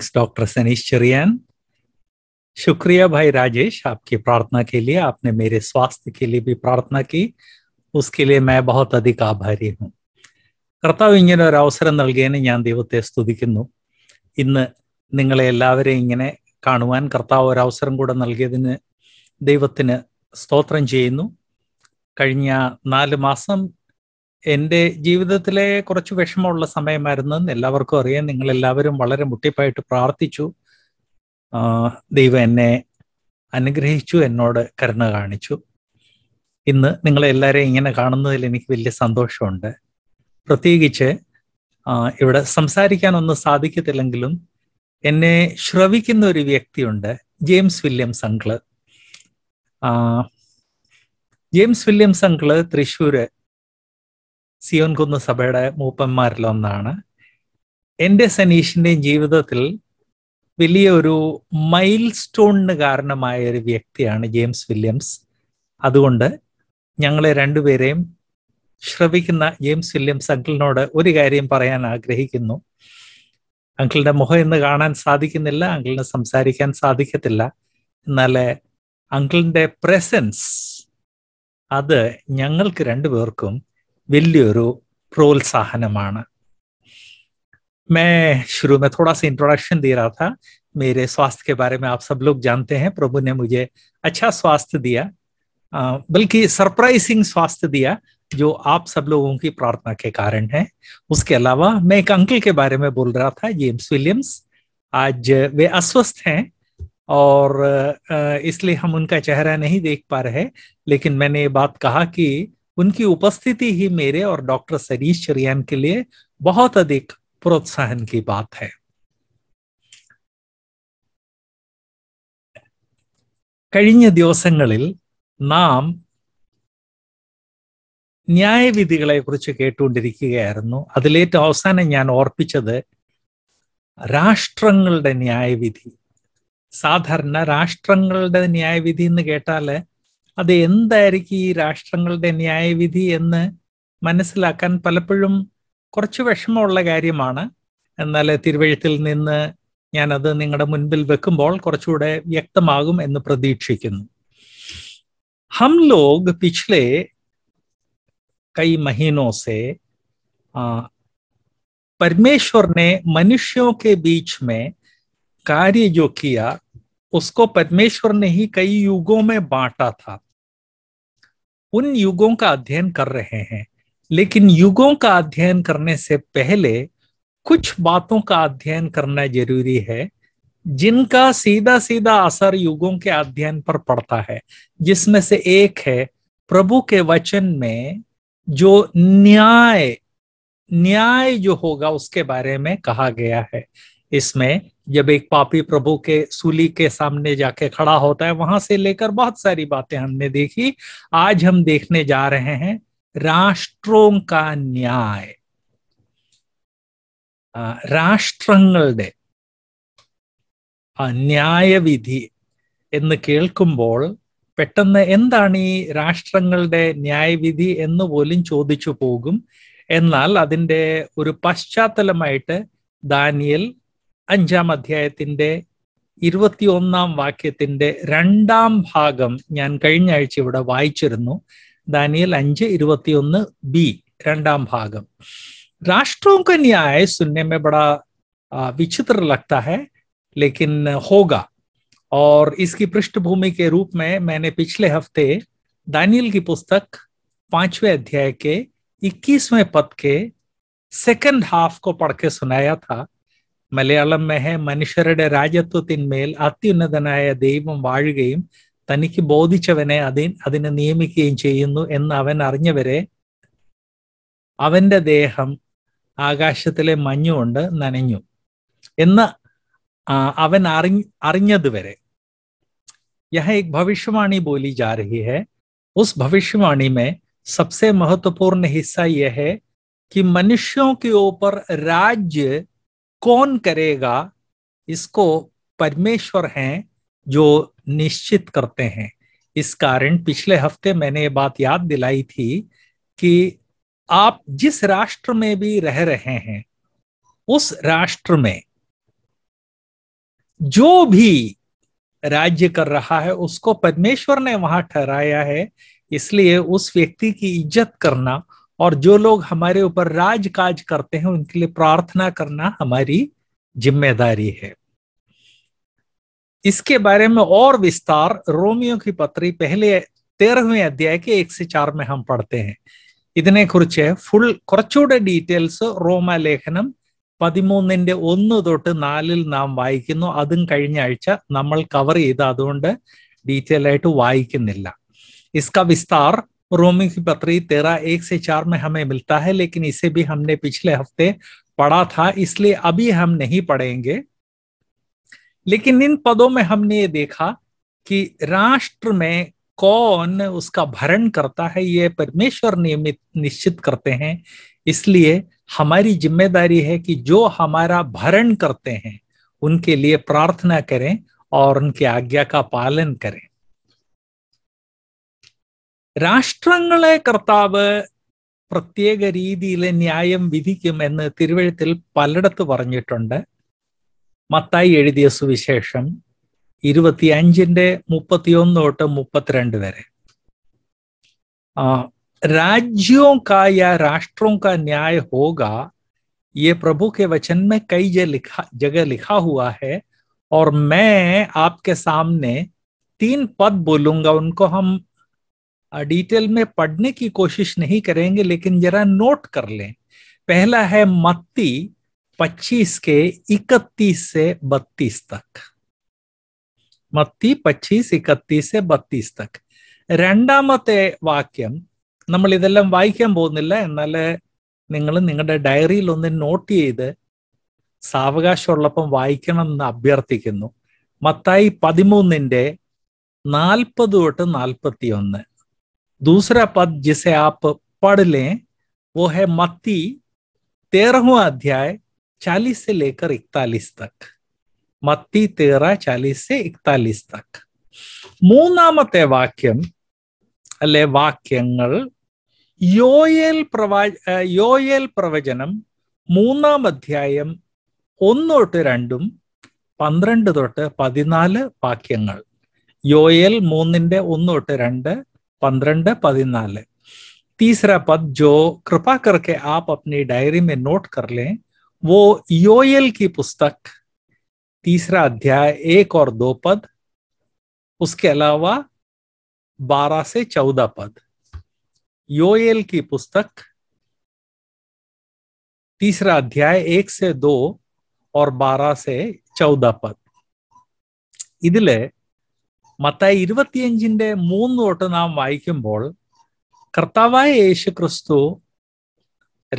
Talks doctor सनीश चरियान शुक्रिया भाई राजेश आपकी प्रार्थना के लिए आपने मेरे स्वास्थ्य के लिए भी प्रार्थना की उसके लिए मैं बहुत അധികം ആഭാരി ഹും കർത്താവ് ഇങ്ങനെ ഒരു അവസരം നൽകിയതിന് ഞാൻ ദൈവത്തെ സ്തുതിക്കുന്നു ഇന്ന് നിങ്ങളെ എല്ലാവരെയും ഇങ്ങനെ കാണുവാൻ കർത്താവ് ഒരു അവസരം കൂടെ നൽകിയതിന് ദൈവത്തിന് സ്തോത്രം ചെയ്യുന്നു കഴിഞ്ഞ നാല് മാസം എൻ്റെ ജീവിതത്തിലെ കുറച്ച് വിഷമമുള്ള സമയമായിരുന്നു എല്ലാവർക്കും അറിയാം നിങ്ങൾ എല്ലാവരും വളരെ മുട്ടിപ്പായിട്ട് പ്രാർത്ഥിച്ചു ദൈവം എന്നെ അനുഗ്രഹിച്ചു എന്നോട് കരുണ കാണിച്ചു ഇന്ന് നിങ്ങളെ എല്ലാവരെയും ഇങ്ങനെ കാണുന്നതിൽ എനിക്ക് വലിയ സന്തോഷമുണ്ട് പ്രത്യേകിച്ച് ഇവിടെ സംസാരിക്കാനൊന്നും സാധിക്കത്തില്ലെങ്കിലും എന്നെ ശ്രവിക്കുന്ന ഒരു വ്യക്തിയുണ്ട് James Williams uncle James Williams uncle Thrissur Zion കുന്ന് സഭയുടെ മൂപ്പന്മാരിൽ ഒന്നാണ് എൻ്റെ സനീഷിൻ്റെയും ജീവിതത്തിൽ വലിയൊരു മൈൽ സ്റ്റോണിന് കാരണമായ ഒരു വ്യക്തിയാണ് ജെയിംസ് വില്യംസ് അതുകൊണ്ട് ഞങ്ങളെ രണ്ടുപേരെയും ശ്രവിക്കുന്ന ജെയിംസ് വില്യംസ് അങ്കിളിനോട് ഒരു കാര്യം പറയാൻ ആഗ്രഹിക്കുന്നു അങ്കിളിന്റെ മുഖം ഇന്ന് കാണാൻ സാധിക്കുന്നില്ല അങ്കിളിന് സംസാരിക്കാൻ സാധിക്കത്തില്ല എന്നാൽ അങ്കിളിന്റെ പ്രസൻസ് അത് ഞങ്ങൾക്ക് രണ്ടുപേർക്കും വലിയൊരു प्रोत्साहन मैं शुरू में थोड़ा सा इंट्रोडक्शन दे रहा था मेरे स्वास्थ्य के बारे में आप सब लोग जानते हैं प्रभु ने मुझे अच्छा स्वास्थ्य दिया बल्कि सरप्राइजिंग स्वास्थ्य दिया जो आप सब लोगों की प्रार्थना के कारण है उसके अलावा मैं एक अंकल के बारे में बोल रहा था जेम्स विलियम्स आज वे अस्वस्थ हैं और इसलिए हम उनका चेहरा नहीं देख पा रहे लेकिन मैंने ये बात कहा कि उनकी उपस्थिति ही मेरे और डॉक्टर सतीश रयान के लिए बहुत अधिक प्रोत्साहन की बात है കഴിഞ്ഞ ദിവസങ്ങളിൽ നാം ന്യായവിധികളെക്കുറിച്ച് കേട്ടുകൊണ്ടിരിക്കുകയായിരുന്നു അതിലേറ്റ് അവസാനം ഞാൻ ഓർപിച്ചതെ രാഷ്ട്രങ്ങളുടെ ന്യായവിധി സാധാരണ രാഷ്ട്രങ്ങളുടെ ന്യായവിധി എന്ന് കേട്ടാൽ അത് എന്തായിരിക്കും ഈ രാഷ്ട്രങ്ങളുടെ ന്യായവിധി എന്ന് മനസ്സിലാക്കാൻ പലപ്പോഴും കുറച്ച് വിഷമമുള്ള കാര്യമാണ് എന്നാൽ തിരുവഴുത്തിൽ നിന്ന് ഞാനത് നിങ്ങളുടെ മുൻപിൽ വെക്കുമ്പോൾ കുറച്ചുകൂടെ വ്യക്തമാകും എന്ന് പ്രതീക്ഷിക്കുന്നു ഹം ലോഗ് പിछ്ലെ കൈ മഹീനോ സെ परमेश्वर ने मनुष्यों के बीच में कार्य जो किया उसको पद्मेश्वर ने ही कई युगों में बांटा था उन युगों का अध्ययन कर रहे हैं लेकिन युगों का अध्ययन करने से पहले कुछ बातों का अध्ययन करना जरूरी है जिनका सीधा सीधा असर युगों के अध्ययन पर पड़ता है जिसमें से एक है प्रभु के वचन में जो न्याय न्याय जो होगा उसके बारे में कहा गया है इसमें जब एक पापी प्रभु के सूली के सामने जाके खड़ा होता है वहां से लेकर बहुत सारी बातें हमने देखी आज हम देखने जा रहे हैं രാഷ്ട്രവും കാ ന്യായ രാഷ്ട്രങ്ങളുടെ ന്യായവിധി എന്ന് കേൾക്കുമ്പോൾ പെട്ടെന്ന് എന്താണ് ഈ രാഷ്ട്രങ്ങളുടെ ന്യായവിധി എന്ന് പോലും ചോദിച്ചു പോകും എന്നാൽ അതിൻ്റെ ഒരു പശ്ചാത്തലമായിട്ട് ദാനിയൽ अंजाम अध्याय ഇരുപത്തി ഒന്നാം या कई ഭാഗം ഞാൻ കഴിഞ്ഞ ആഴ്ച ഇവിടെ വായിച്ചിരുന്നു ദാനിയൽ राष्ट्रों का न्याय सुनने में बड़ा विचित्र लगता है लेकिन होगा और इसकी पृष्ठभूमि के रूप में मैंने पिछले हफ्ते दानियल की पुस्तक पांचवें अध्याय के इक्कीसवें पद के सेकंड हाफ को पढ़ के सुनाया था മലയാളം മെഹ മനുഷ്യരുടെ രാജ്യത്വത്തിന്മേൽ അത്യുന്നതനായ ദൈവം വാഴുകയും തനിക്ക് ബോധിച്ചവനെ അതി അതിനെ നിയമിക്കുകയും ചെയ്യുന്നു എന്ന് അവൻ അറിഞ്ഞവരെ അവന്റെ ദേഹം ആകാശത്തിലെ മഞ്ഞുകൊണ്ട് നനഞ്ഞു എന്ന് അവൻ അറി അറിഞ്ഞതുവരെ यह एक भविष्यवाणी बोली जा रही है उस भविष्यवाणी में सबसे महत्वपूर्ण हिस्सा यह है कि मनुष्यों के ऊपर राज्य कौन करेगा इसको परमेश्वर हैं जो निश्चित करते हैं इस कारण पिछले हफ्ते मैंने ये बात याद दिलाई थी कि आप जिस राष्ट्र में भी रह रहे हैं उस राष्ट्र में जो भी राज्य कर रहा है उसको परमेश्वर ने वहां ठहराया है इसलिए उस व्यक्ति की इज्जत करना और जो लोग हमारे ऊपर राजकाज करते हैं उनके लिए प्रार्थना करना हमारी जिम्मेदारी है इसके बारे में और विस्तार रोमियो की पत्री पहले तेरहवें अध्याय के एक से चार में हम पढ़ते हैं ഇതിനെക്കുറിച്ച് ഫുൾ കുറച്ചുകൂടെ ഡീറ്റെയിൽസ് റോമ ലേഖനം പതിമൂന്നിന്റെ ഒന്ന് തൊട്ട് നാലിൽ നാം വായിക്കുന്നു അതും കഴിഞ്ഞ ആഴ്ച നമ്മൾ കവർ ചെയ്ത് അതുകൊണ്ട് ഡീറ്റെയിൽ ആയിട്ട് വായിക്കുന്നില്ല ഇസ്ക വിസ്താർ रोमी की पत्री तेरह एक से चार में हमें मिलता है लेकिन इसे भी हमने पिछले हफ्ते पढ़ा था इसलिए अभी हम नहीं पढ़ेंगे लेकिन इन पदों में हमने ये देखा कि राष्ट्र में कौन उसका भरण करता है ये परमेश्वर नियमित निश्चित करते हैं इसलिए हमारी जिम्मेदारी है कि जो हमारा भरण करते हैं उनके लिए प्रार्थना करें और उनकी आज्ञा का पालन करें രാഷ്ട്രങ്ങളെ കർത്താവ് പ്രത്യേക രീതിയിൽ ന്യായം വിധിക്കും എന്ന് തിരുവഴുത്തിൽ പലയിടത്ത് പറഞ്ഞിട്ടുണ്ട് മത്തായി എഴുതിയ സുവിശേഷം ഇരുപത്തി അഞ്ചിൻ്റെ മുപ്പത്തിയൊന്ന് തൊട്ട് മുപ്പത്തിരണ്ട് വരെ ആ राज्यों കായ या राष्ट्रों का न्याय होगा ये प्रभु के वचन में कई जगह लिखा जगह लिखा हुआ है और मैं आपके सामने तीन पद बोलूंगा उनको हम डिटेल में पढ़ने की कोशिश नहीं करेंगे लेकिन जरा नोट कर लें पहला है मत्ती 25 के 31 से 32 तक മത്തി പച്ചീസ് ഇക്കത്തീസ് ബത്തീസ് തക്ക് രണ്ടാമത്തെ വാക്യം നമ്മൾ ഇതെല്ലാം വായിക്കാൻ പോകുന്നില്ല എന്നാൽ നിങ്ങൾ നിങ്ങളുടെ ഡയറിയിൽ ഒന്ന് നോട്ട് ചെയ്ത് സാവകാശമുള്ളപ്പം വായിക്കണം എന്ന് അഭ്യർത്ഥിക്കുന്നു മത്തായി പതിമൂന്നിൻ്റെ നാൽപ്പത് തൊട്ട് നാൽപ്പത്തി ഒന്ന് दूसरा पद जिसे आप पढ़ लें वो है मत्ती तेरहवा अध्याय चालीस से लेकर इकतालीस तक മത്തി തേറ से ഇക്താലീസ് तक മൂന്നാമത്തെ വാക്യം അല്ലെ വാക്യങ്ങൾ യോയേൽ പ്രവാ യോയേൽ പ്രവചനം മൂന്നാം അധ്യായം ഒന്ന് തൊട്ട് രണ്ടും പന്ത്രണ്ട് തൊട്ട് പതിനാല് വാക്യങ്ങൾ യോയേൽ മൂന്നിൻ്റെ ഒന്ന് രണ്ട് पंद्रह पद तीसरा पद जो कृपा करके आप अपनी डायरी में नोट कर लें वो योयल की पुस्तक तीसरा अध्याय एक और दो पद उसके अलावा बारह से चौदह पद योयल की पुस्तक तीसरा अध्याय एक से दो और बारह से चौदह पद इधले മത്തായി ഇരുപത്തിയഞ്ചിന്റെ മൂന്ന് തൊട്ട് നാം വായിക്കുമ്പോൾ കർത്താവായ യേശു ക്രിസ്തു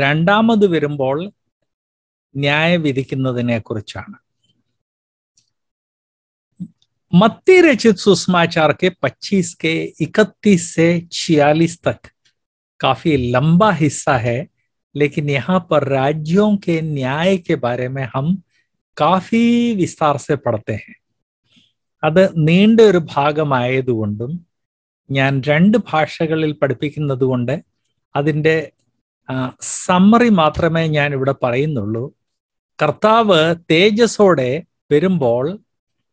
രണ്ടാമത് വരുമ്പോൾ ന്യായവിധിക്കുന്നതിനെ കുറിച്ചാണ് മത്തി രചിത് സുസ്മാചാർക്ക് പച്ചീസ് 25 के 31 से 46 तक काफी लंबा हिस्सा है लेकिन यहाँ पर राज्यों के न्याय के बारे में हम काफी विस्तार से पढ़ते हैं അത് നീണ്ട ഒരു ഭാഗമായതുകൊണ്ടും ഞാൻ രണ്ട് ഭാഷകളിൽ പഠിപ്പിക്കുന്നത് കൊണ്ട് അതിൻ്റെ സമ്മറി മാത്രമേ ഞാൻ ഇവിടെ പറയുന്നുള്ളൂ കർത്താവ് തേജസ്സോടെ വരുമ്പോൾ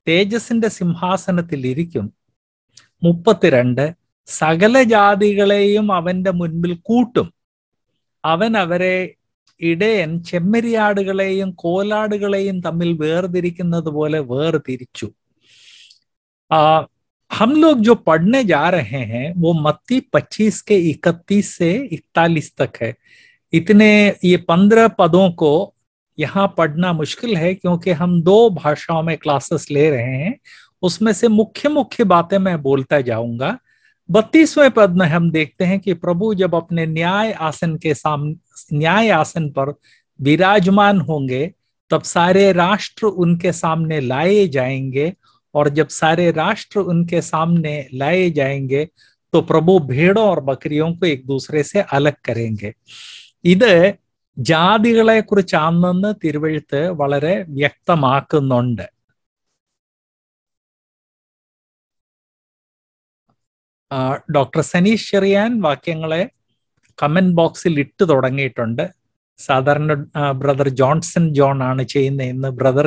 തേജസിന്റെ സിംഹാസനത്തിൽ ഇരിക്കും മുപ്പത്തിരണ്ട് സകല ജാതികളെയും അവന്റെ മുൻപിൽ കൂട്ടും അവൻ അവരെ ഇടയൻ ചെമ്മരിയാടുകളെയും കോലാടുകളെയും തമ്മിൽ വേർതിരിക്കുന്നത് പോലെ വേർതിരിച്ചു आ, हम लोग जो पढ़ने जा रहे हैं वो मत्ती पच्चीस के इकतीस से इकतालीस तक है इतने ये पंद्रह पदों को यहाँ पढ़ना मुश्किल है क्योंकि हम दो भाषाओं में क्लासेस ले रहे हैं उसमें से मुख्य मुख्य बातें मैं बोलता जाऊंगा बत्तीसवें पद में हम देखते हैं कि प्रभु जब अपने न्याय आसन के सामने न्याय आसन पर विराजमान होंगे तब सारे राष्ट्र उनके सामने लाए जाएंगे और जब सारे राष्ट्र उनके सामने लाए जाएंगे तो प्रभु भेड़ों और बकरियों को एक दूसरे से अलग കരേങ്കെ ഇത് ജാതികളെ കുറിച്ചാണെന്ന് തിരുവഴുത്ത് വളരെ വ്യക്തമാക്കുന്നുണ്ട് ഡോക്ടർ സനീഷ് ചെറിയാൻ വാക്യങ്ങളെ കമന്റ് ബോക്സിൽ ഇട്ട് തുടങ്ങിയിട്ടുണ്ട് സാധാരണ ബ്രദർ ജോൺസൺ ജോൺ ആണ് ചെയ്യുന്നത് എന്ന് ബ്രദർ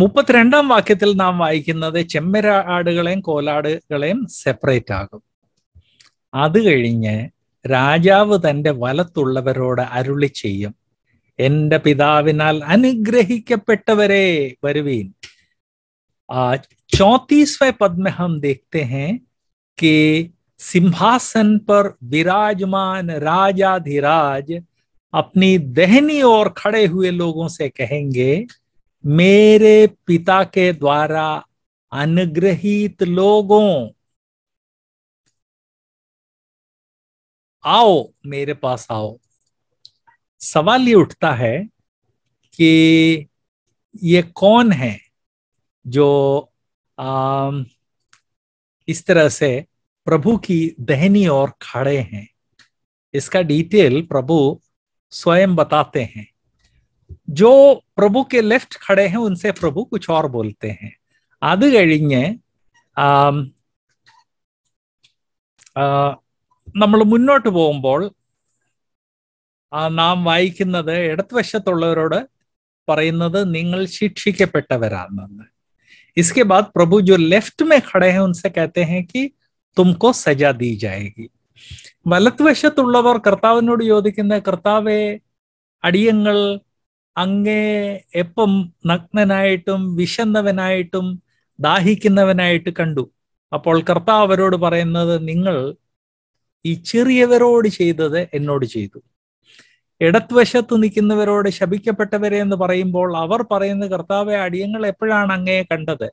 മുപ്പത്തിരണ്ടാം വാക്യത്തിൽ നാം വായിക്കുന്നത് ചെമ്മര ആടുകളെയും കോലാടുകളെയും സെപ്പറേറ്റ് ആകും അത് കഴിഞ്ഞ് രാജാവ് തൻ്റെ വലത്തുള്ളവരോട് അരുളി ചെയ്യും എൻ്റെ പിതാവിനാൽ അനുഗ്രഹിക്കപ്പെട്ടവരെ വരുവീൻ चौतीसवें പത്മഹം में കെ देखते हैं कि सिंहासन पर विराजमान ഓർ अपनी ഹുയ ओर खड़े हुए लोगों से कहेंगे मेरे पिता के द्वारा अनुग्रहित लोगों आओ मेरे पास आओ सवाल ये उठता है कि ये कौन है जो आ, इस तरह से प्रभु की दहनी ओर खड़े हैं इसका डिटेल प्रभु स्वयं बताते हैं जो പ്രഭു के लेफ्ट खड़े हैं उनसे प्रभु कुछ और बोलते हैं അത് കഴിഞ്ഞ് നമ്മൾ മുന്നോട്ട് പോകുമ്പോൾ നാം വായിക്കുന്നത് ഇടതുവശത്തുള്ളവരോട് പറയുന്നത് നിങ്ങൾ ശിക്ഷിക്കപ്പെട്ടവരാണെന്ന് इसके बाद प्रभु जो लेफ्ट में खड़े हैं उनसे कहते हैं कि तुमको सजा दी जाएगी വലത്തുവശത്തുള്ളവർ കർത്താവിനോട് ചോദിക്കുന്ന കർത്താവെ അടിയങ്ങൾ അങ്ങേ എപ്പം നഗ്നനായിട്ടും വിശന്നവനായിട്ടും ദാഹിക്കുന്നവനായിട്ട് കണ്ടു അപ്പോൾ കർത്താവ് അവരോട് പറയുന്നത് നിങ്ങൾ ഈ ചെറിയവരോട് ചെയ്തത് എന്നോട് ചെയ്തു ഇടത്വശത്ത് നിൽക്കുന്നവരോട് ശപിക്കപ്പെട്ടവരെ എന്ന് പറയുമ്പോൾ അവർ പറയുന്നത് കർത്താവെ അടിയങ്ങൾ എപ്പോഴാണ് അങ്ങയെ കണ്ടത്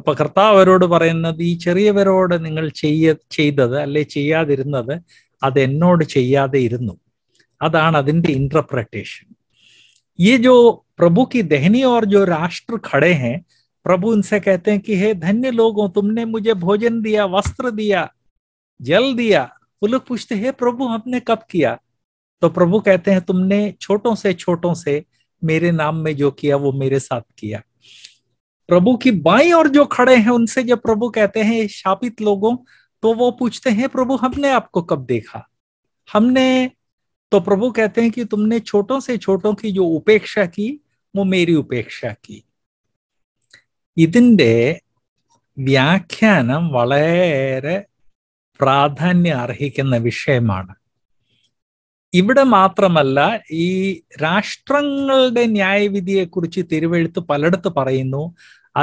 അപ്പൊ കർത്താവ് അവരോട് പറയുന്നത് ഈ ചെറിയവരോട് നിങ്ങൾ ചെയ്യ ചെയ്തത് അല്ലെ ചെയ്യാതിരുന്നത് അത് എന്നോട് ചെയ്യാതെ ഇരുന്നു അതാണ് അതിന്റെ ഇന്റർപ്രട്ടേഷൻ ये जो प्रभु की दहनी और जो राष्ट्र खड़े हैं प्रभु उनसे कहते हैं कि हे धन्य लोगों तुमने मुझे भोजन दिया वस्त्र दिया जल दिया वो लोग पूछते हे प्रभु हमने कब किया तो प्रभु कहते हैं तुमने छोटों से छोटों से मेरे नाम में जो किया वो मेरे साथ किया प्रभु की बाई और जो खड़े हैं उनसे जब प्रभु कहते हैं शापित लोगों तो वो पूछते हैं प्रभु हमने आपको कब देखा हमने तो प्रभु कहते हैं कि तुमने छोटों से छोटों की जो उपेक्षा की वो मेरी उपेक्षा की ഇതിൻ്റെ വ്യാഖ്യാനം വളരെ പ്രാധാന്യം അർഹിക്കുന്ന വിഷയമാണ് ഇവിടെ മാത്രമല്ല ഈ രാഷ്ട്രങ്ങളുടെ ന്യായവിധിയെക്കുറിച്ച് തിരുവെഴുത്ത് പലയിടത്ത് പറയുന്നു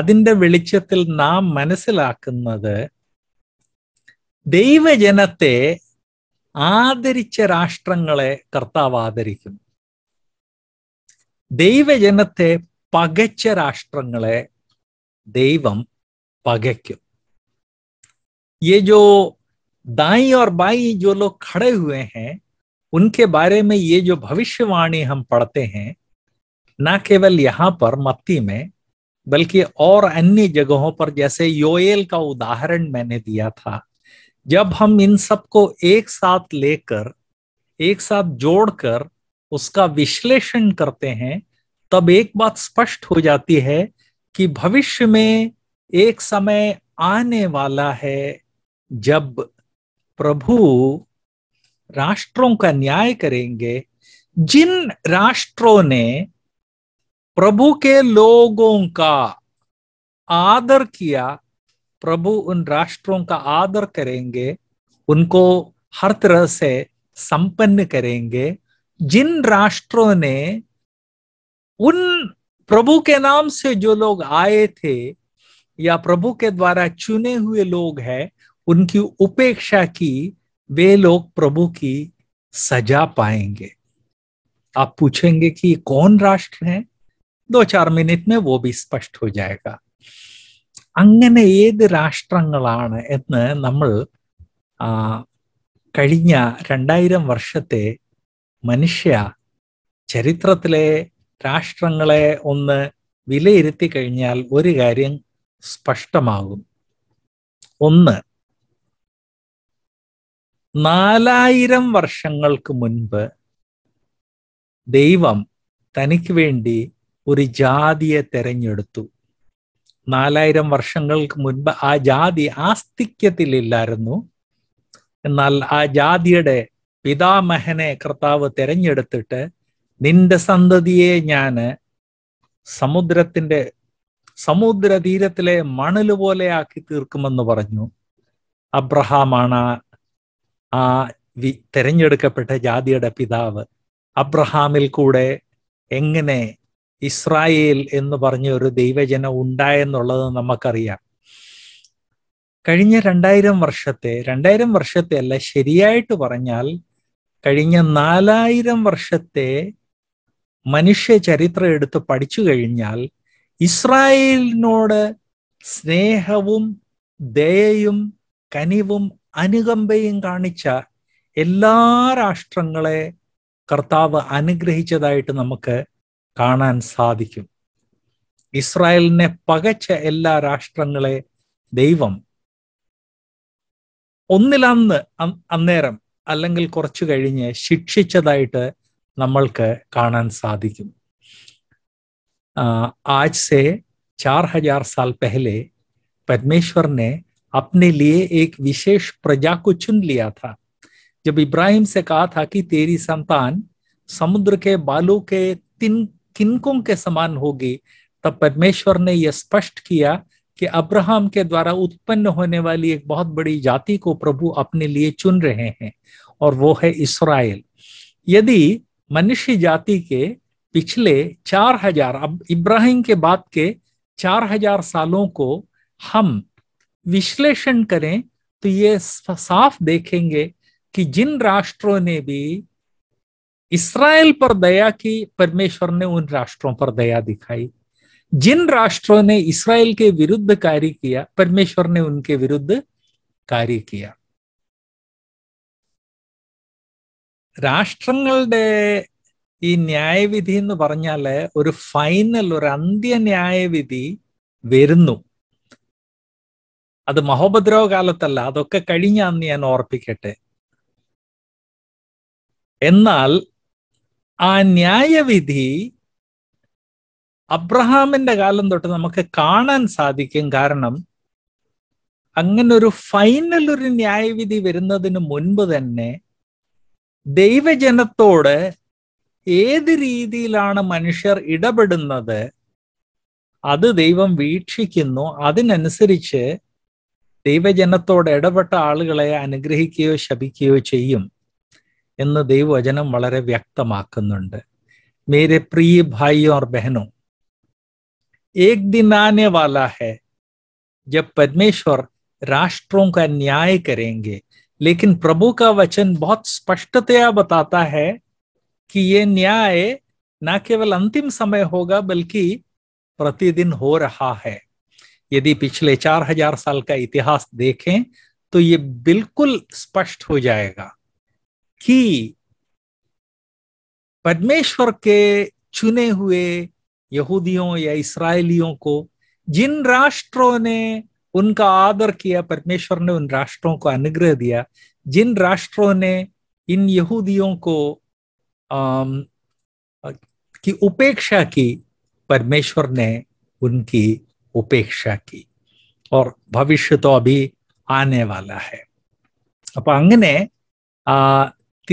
അതിൻ്റെ വെളിച്ചത്തിൽ നാം മനസ്സിലാക്കുന്നത് ദൈവജനത്തെ ആദരിച്ച രാഷ്ട്രങ്ങളെ കർത്താവ് ആദരിക്കുന്നു ദൈവജനത്തെ പകച്ച രാഷ്ട്രങ്ങളെ ദൈവം पगक्यो ये जो दाई और बाई जो लोग खड़े हुए हैं उनके बारे में ये जो भविष्यवाणी हम पढ़ते हैं ना केवल यहां पर मत्ती में बल्कि और अन्य जगहों पर जैसे योएल का उदाहरण मैंने दिया था जब हम इन सब को एक साथ लेकर एक साथ जोड़कर उसका विश्लेषण करते हैं तब एक बात स्पष्ट हो जाती है कि भविष्य में एक समय आने वाला है जब प्रभु राष्ट्रों का न्याय करेंगे जिन राष्ट्रों ने प्रभु के लोगों का आदर किया प्रभु उन राष्ट्रों का आदर करेंगे उनको हर तरह से संपन्न करेंगे जिन राष्ट्रों ने उन प्रभु के नाम से जो लोग आए थे या प्रभु के द्वारा चुने हुए लोग हैं उनकी उपेक्षा की वे लोग प्रभु की सजा पाएंगे आप पूछेंगे कि कौन राष्ट्र हैं दो चार मिनट में वो भी स्पष्ट हो जाएगा അങ്ങനെ ഏത് രാഷ്ട്രങ്ങളാണ് എന്ന് നമ്മൾ കഴിഞ്ഞ രണ്ടായിരം വർഷത്തെ മനുഷ്യ ചരിത്രത്തിലെ രാഷ്ട്രങ്ങളെ ഒന്ന് വിലയിരുത്തി കഴിഞ്ഞാൽ ഒരു കാര്യം സ്പഷ്ടമാകും ഒന്ന് നാലായിരം വർഷങ്ങൾക്ക് മുൻപ് ദൈവം തനിക്ക് വേണ്ടി ഒരു ജാതിയെ തെരഞ്ഞെടുത്തു നാലായിരം വർഷങ്ങൾക്ക് മുൻപ് ആ ജാതി ആസ്തിക്യത്തിലില്ലായിരുന്നു എന്നാൽ ആ ജാതിയുടെ പിതാമഹനെ കർത്താവ് തിരഞ്ഞെടുത്തിട്ട് നിന്റെ സന്തതിയെ ഞാൻ സമുദ്രത്തിന്റെ തീരത്തിലെ മണല് പോലെ ആക്കി തീർക്കുമെന്ന് പറഞ്ഞു അബ്രഹാമാണ് ആ വി തിരഞ്ഞെടുക്കപ്പെട്ട ജാതിയുടെ പിതാവ് അബ്രഹാമിൽ കൂടെ എങ്ങനെ ഇസ്രായേൽ എന്ന് പറഞ്ഞ ഒരു ദൈവജനം ഉണ്ടായെന്നുള്ളത് നമുക്കറിയാം കഴിഞ്ഞ രണ്ടായിരം വർഷത്തെ രണ്ടായിരം വർഷത്തെ അല്ല ശരിയായിട്ട് പറഞ്ഞാൽ കഴിഞ്ഞ നാലായിരം വർഷത്തെ മനുഷ്യ ചരിത്രം എടുത്ത് പഠിച്ചു കഴിഞ്ഞാൽ ഇസ്രായേലിനോട് സ്നേഹവും ദയയും കനിവും അനുകമ്പയും കാണിച്ച എല്ലാ രാഷ്ട്രങ്ങളെ കർത്താവ് അനുഗ്രഹിച്ചതായിട്ട് നമുക്ക് കാണാൻ സാധിക്കും ഇസ്രായേലിനെ പകച്ച എല്ലാ രാഷ്ട്രങ്ങളെ ദൈവം ഒന്നിലന്ന് അന്നേരം അല്ലെങ്കിൽ കുറച്ചു കഴിഞ്ഞ് ശിക്ഷിച്ചതായിട്ട് നമ്മൾക്ക് കാണാൻ സാധിക്കും ആജ് से ചാർ ഹജാർ साल पहले परमेश्वर ने अपने लिए एक विशेष प्रजा को चुन लिया था जब इब्राहिम से कहा था कि तेरी संतान समुद्र के के किनकों के समान होगी तब परमेश्वर ने यह स्पष्ट किया कि अब्राहम के द्वारा उत्पन्न होने वाली एक बहुत बड़ी जाति को प्रभु अपने लिए चुन रहे हैं और वो है इसराइल यदि मनुष्य जाति के पिछले चार हजार अब इब्राहिम के बाद के चार हजार सालों को हम विश्लेषण करें तो ये साफ देखेंगे कि जिन राष्ट्रों ने भी इसराइल पर दया की परमेश्वर ने उन राष्ट्रों पर दया दिखाई जिन राष्ट्रों ने इसराइल के विरुद्ध कार्य किया परमेश्वर ने उनके विरुद्ध कार्य किया രാഷ്ട്രങ്ങളുടെ ഈ ന്യായവിധി എന്ന് പറഞ്ഞാല് ഒരു ഫൈനൽ ഒരു അന്ത്യ ന്യായവിധി വരുന്നു അത് മഹോപദ്രവ കാലത്തല്ല അതൊക്കെ കഴിഞ്ഞാന്ന് ഞാൻ ഓർപ്പിക്കട്ടെ എന്നാൽ ആ ന്യായവിധി അബ്രഹാമിന്റെ കാലം തൊട്ട് നമുക്ക് കാണാൻ സാധിക്കും കാരണം അങ്ങനെ ഒരു ഫൈനൽ ഒരു ന്യായവിധി വരുന്നതിന് മുൻപ് തന്നെ ദൈവജനത്തോട് ഏത് രീതിയിലാണ് മനുഷ്യർ ഇടപെടുന്നത് അത് ദൈവം വീക്ഷിക്കുന്നു അതിനനുസരിച്ച് ദൈവജനത്തോട് ഇടപെട്ട ആളുകളെ അനുഗ്രഹിക്കുകയോ ശപിക്കുകയോ ചെയ്യും दैववचन वाले व्यक्त मेरे प्रिय भाई और बहनों एक दिन आने वाला है जब परमेश्वर राष्ट्रों का न्याय करेंगे लेकिन प्रभु का वचन बहुत स्पष्टतया बताता है कि ये न्याय न केवल अंतिम समय होगा बल्कि प्रतिदिन हो रहा है यदि पिछले चार हजार साल का इतिहास देखें तो ये बिल्कुल स्पष्ट हो जाएगा कि परमेश्वर के चुने हुए यहूदियों या इसराइलियों को जिन राष्ट्रों ने उनका आदर किया परमेश्वर ने उन राष्ट्रों को अनुग्रह दिया जिन राष्ट्रों ने इन यहूदियों को आम, की उपेक्षा की परमेश्वर ने उनकी उपेक्षा की और भविष्य तो अभी आने वाला है അപ്പൊ അങ്ങനെ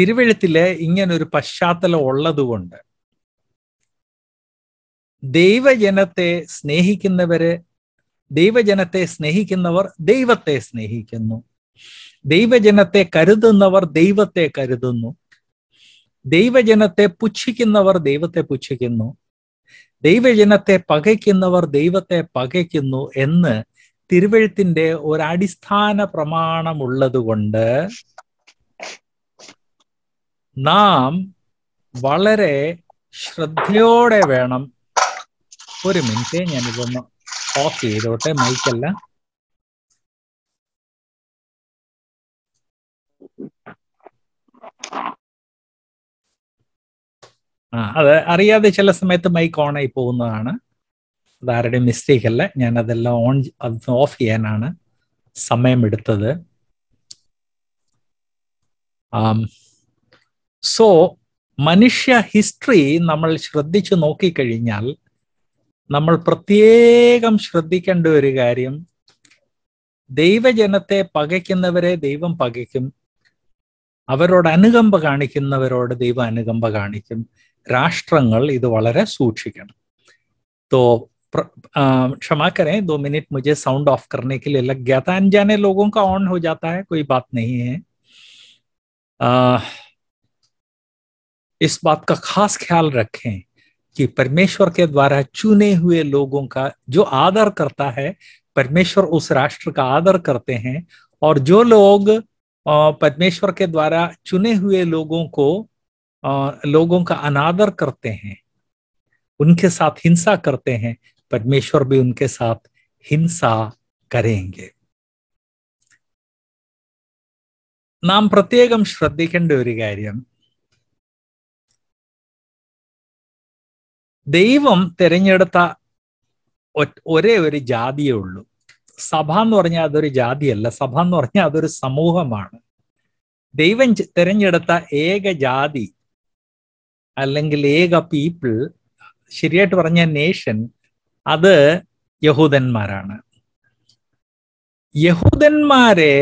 ഇങ്ങനെ ഇങ്ങനൊരു പശ്ചാത്തലം ഉള്ളതുകൊണ്ട് ദൈവജനത്തെ സ്നേഹിക്കുന്നവര് ദൈവജനത്തെ സ്നേഹിക്കുന്നവർ ദൈവത്തെ സ്നേഹിക്കുന്നു ദൈവജനത്തെ കരുതുന്നവർ ദൈവത്തെ കരുതുന്നു ദൈവജനത്തെ പുച്ഛിക്കുന്നവർ ദൈവത്തെ പുച്ഛിക്കുന്നു ദൈവജനത്തെ പകയ്ക്കുന്നവർ ദൈവത്തെ പകയ്ക്കുന്നു എന്ന് തിരുവഴുത്തിന്റെ ഒരടിസ്ഥാന പ്രമാണമുള്ളതുകൊണ്ട് നാം വളരെ ശ്രദ്ധയോടെ വേണം ഒരു മിനിറ്റ് ഞാനിതൊന്ന് ഓഫ് ചെയ്തോട്ടെ മൈക്കല്ല ആ അത് അറിയാതെ ചില സമയത്ത് മൈക്ക് ഓൺ ആയി പോകുന്നതാണ് അതാരുടെയും മിസ്റ്റേക്ക് അല്ല ഞാൻ അതെല്ലാം ഓൺ അത് ഓഫ് ചെയ്യാനാണ് സമയമെടുത്തത് ആ സോ മനുഷ്യ ഹിസ്റ്ററി നമ്മൾ ശ്രദ്ധിച്ചു നോക്കിക്കഴിഞ്ഞാൽ നമ്മൾ പ്രത്യേകം ശ്രദ്ധിക്കേണ്ട ഒരു കാര്യം ദൈവജനത്തെ പകയ്ക്കുന്നവരെ ദൈവം പകയ്ക്കും അവരോട് അനുകമ്പ കാണിക്കുന്നവരോട് ദൈവം അനുകമ്പ കാണിക്കും രാഷ്ട്രങ്ങൾ ഇത് വളരെ സൂക്ഷിക്കണം തോ क्षमा ദോ മിനിറ്റ് മുജെ സൗണ്ട് ഓഫ് ऑफ करने के लिए लग ഹോ ജാത്ത കോയി लोगों का ऑन इस बात का खास ख्याल रखें कि परमेश्वर के द्वारा चुने हुए लोगों का जो आदर करता है परमेश्वर उस राष्ट्र का आदर करते हैं और जो लोग परमेश्वर के द्वारा चुने हुए लोगों को लोगों का अनादर करते हैं उनके साथ हिंसा करते हैं परमेश्वर भी उनके साथ हिंसा करेंगे നാം പ്രത്യേകം ശ്രദ്ധിക്കേണ്ട ഒരു കാര്യം ദൈവം തിരഞ്ഞെടുത്ത ഒരേ ഒരു ജാതിയേ ഉള്ളൂ സഭ എന്ന് പറഞ്ഞാൽ അതൊരു ജാതിയല്ല സഭ എന്ന് പറഞ്ഞാൽ അതൊരു സമൂഹമാണ് ദൈവം തിരഞ്ഞെടുത്ത ഏക ജാതി അല്ലെങ്കിൽ ഏക പീപ്പിൾ ശരിയായിട്ട് പറഞ്ഞ നേഷൻ അത് യഹൂദന്മാരാണ് യഹൂദന്മാരെ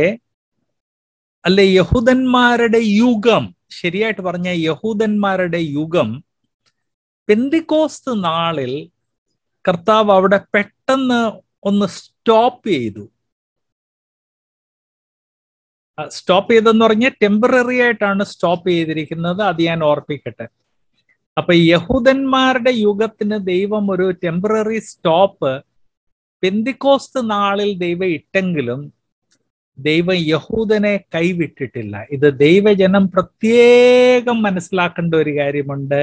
അല്ലെ യഹൂദന്മാരുടെ യുഗം ശരിയായിട്ട് പറഞ്ഞ യഹൂദന്മാരുടെ യുഗം പെന്തിക്കോസ്ത് നാളിൽ കർത്താവ് അവിടെ പെട്ടെന്ന് ഒന്ന് സ്റ്റോപ്പ് ചെയ്തു സ്റ്റോപ്പ് ചെയ്തെന്ന് പറഞ്ഞാൽ ടെമ്പററി ആയിട്ടാണ് സ്റ്റോപ്പ് ചെയ്തിരിക്കുന്നത് അത് ഞാൻ ഓർപ്പിക്കട്ടെ അപ്പൊ യഹൂദന്മാരുടെ യുഗത്തിന് ദൈവം ഒരു ടെമ്പററി സ്റ്റോപ്പ് പെന്തിക്കോസ്ത് നാളിൽ ദൈവം ഇട്ടെങ്കിലും ദൈവം യഹൂദനെ കൈവിട്ടിട്ടില്ല ഇത് ദൈവജനം പ്രത്യേകം മനസ്സിലാക്കേണ്ട ഒരു കാര്യമുണ്ട്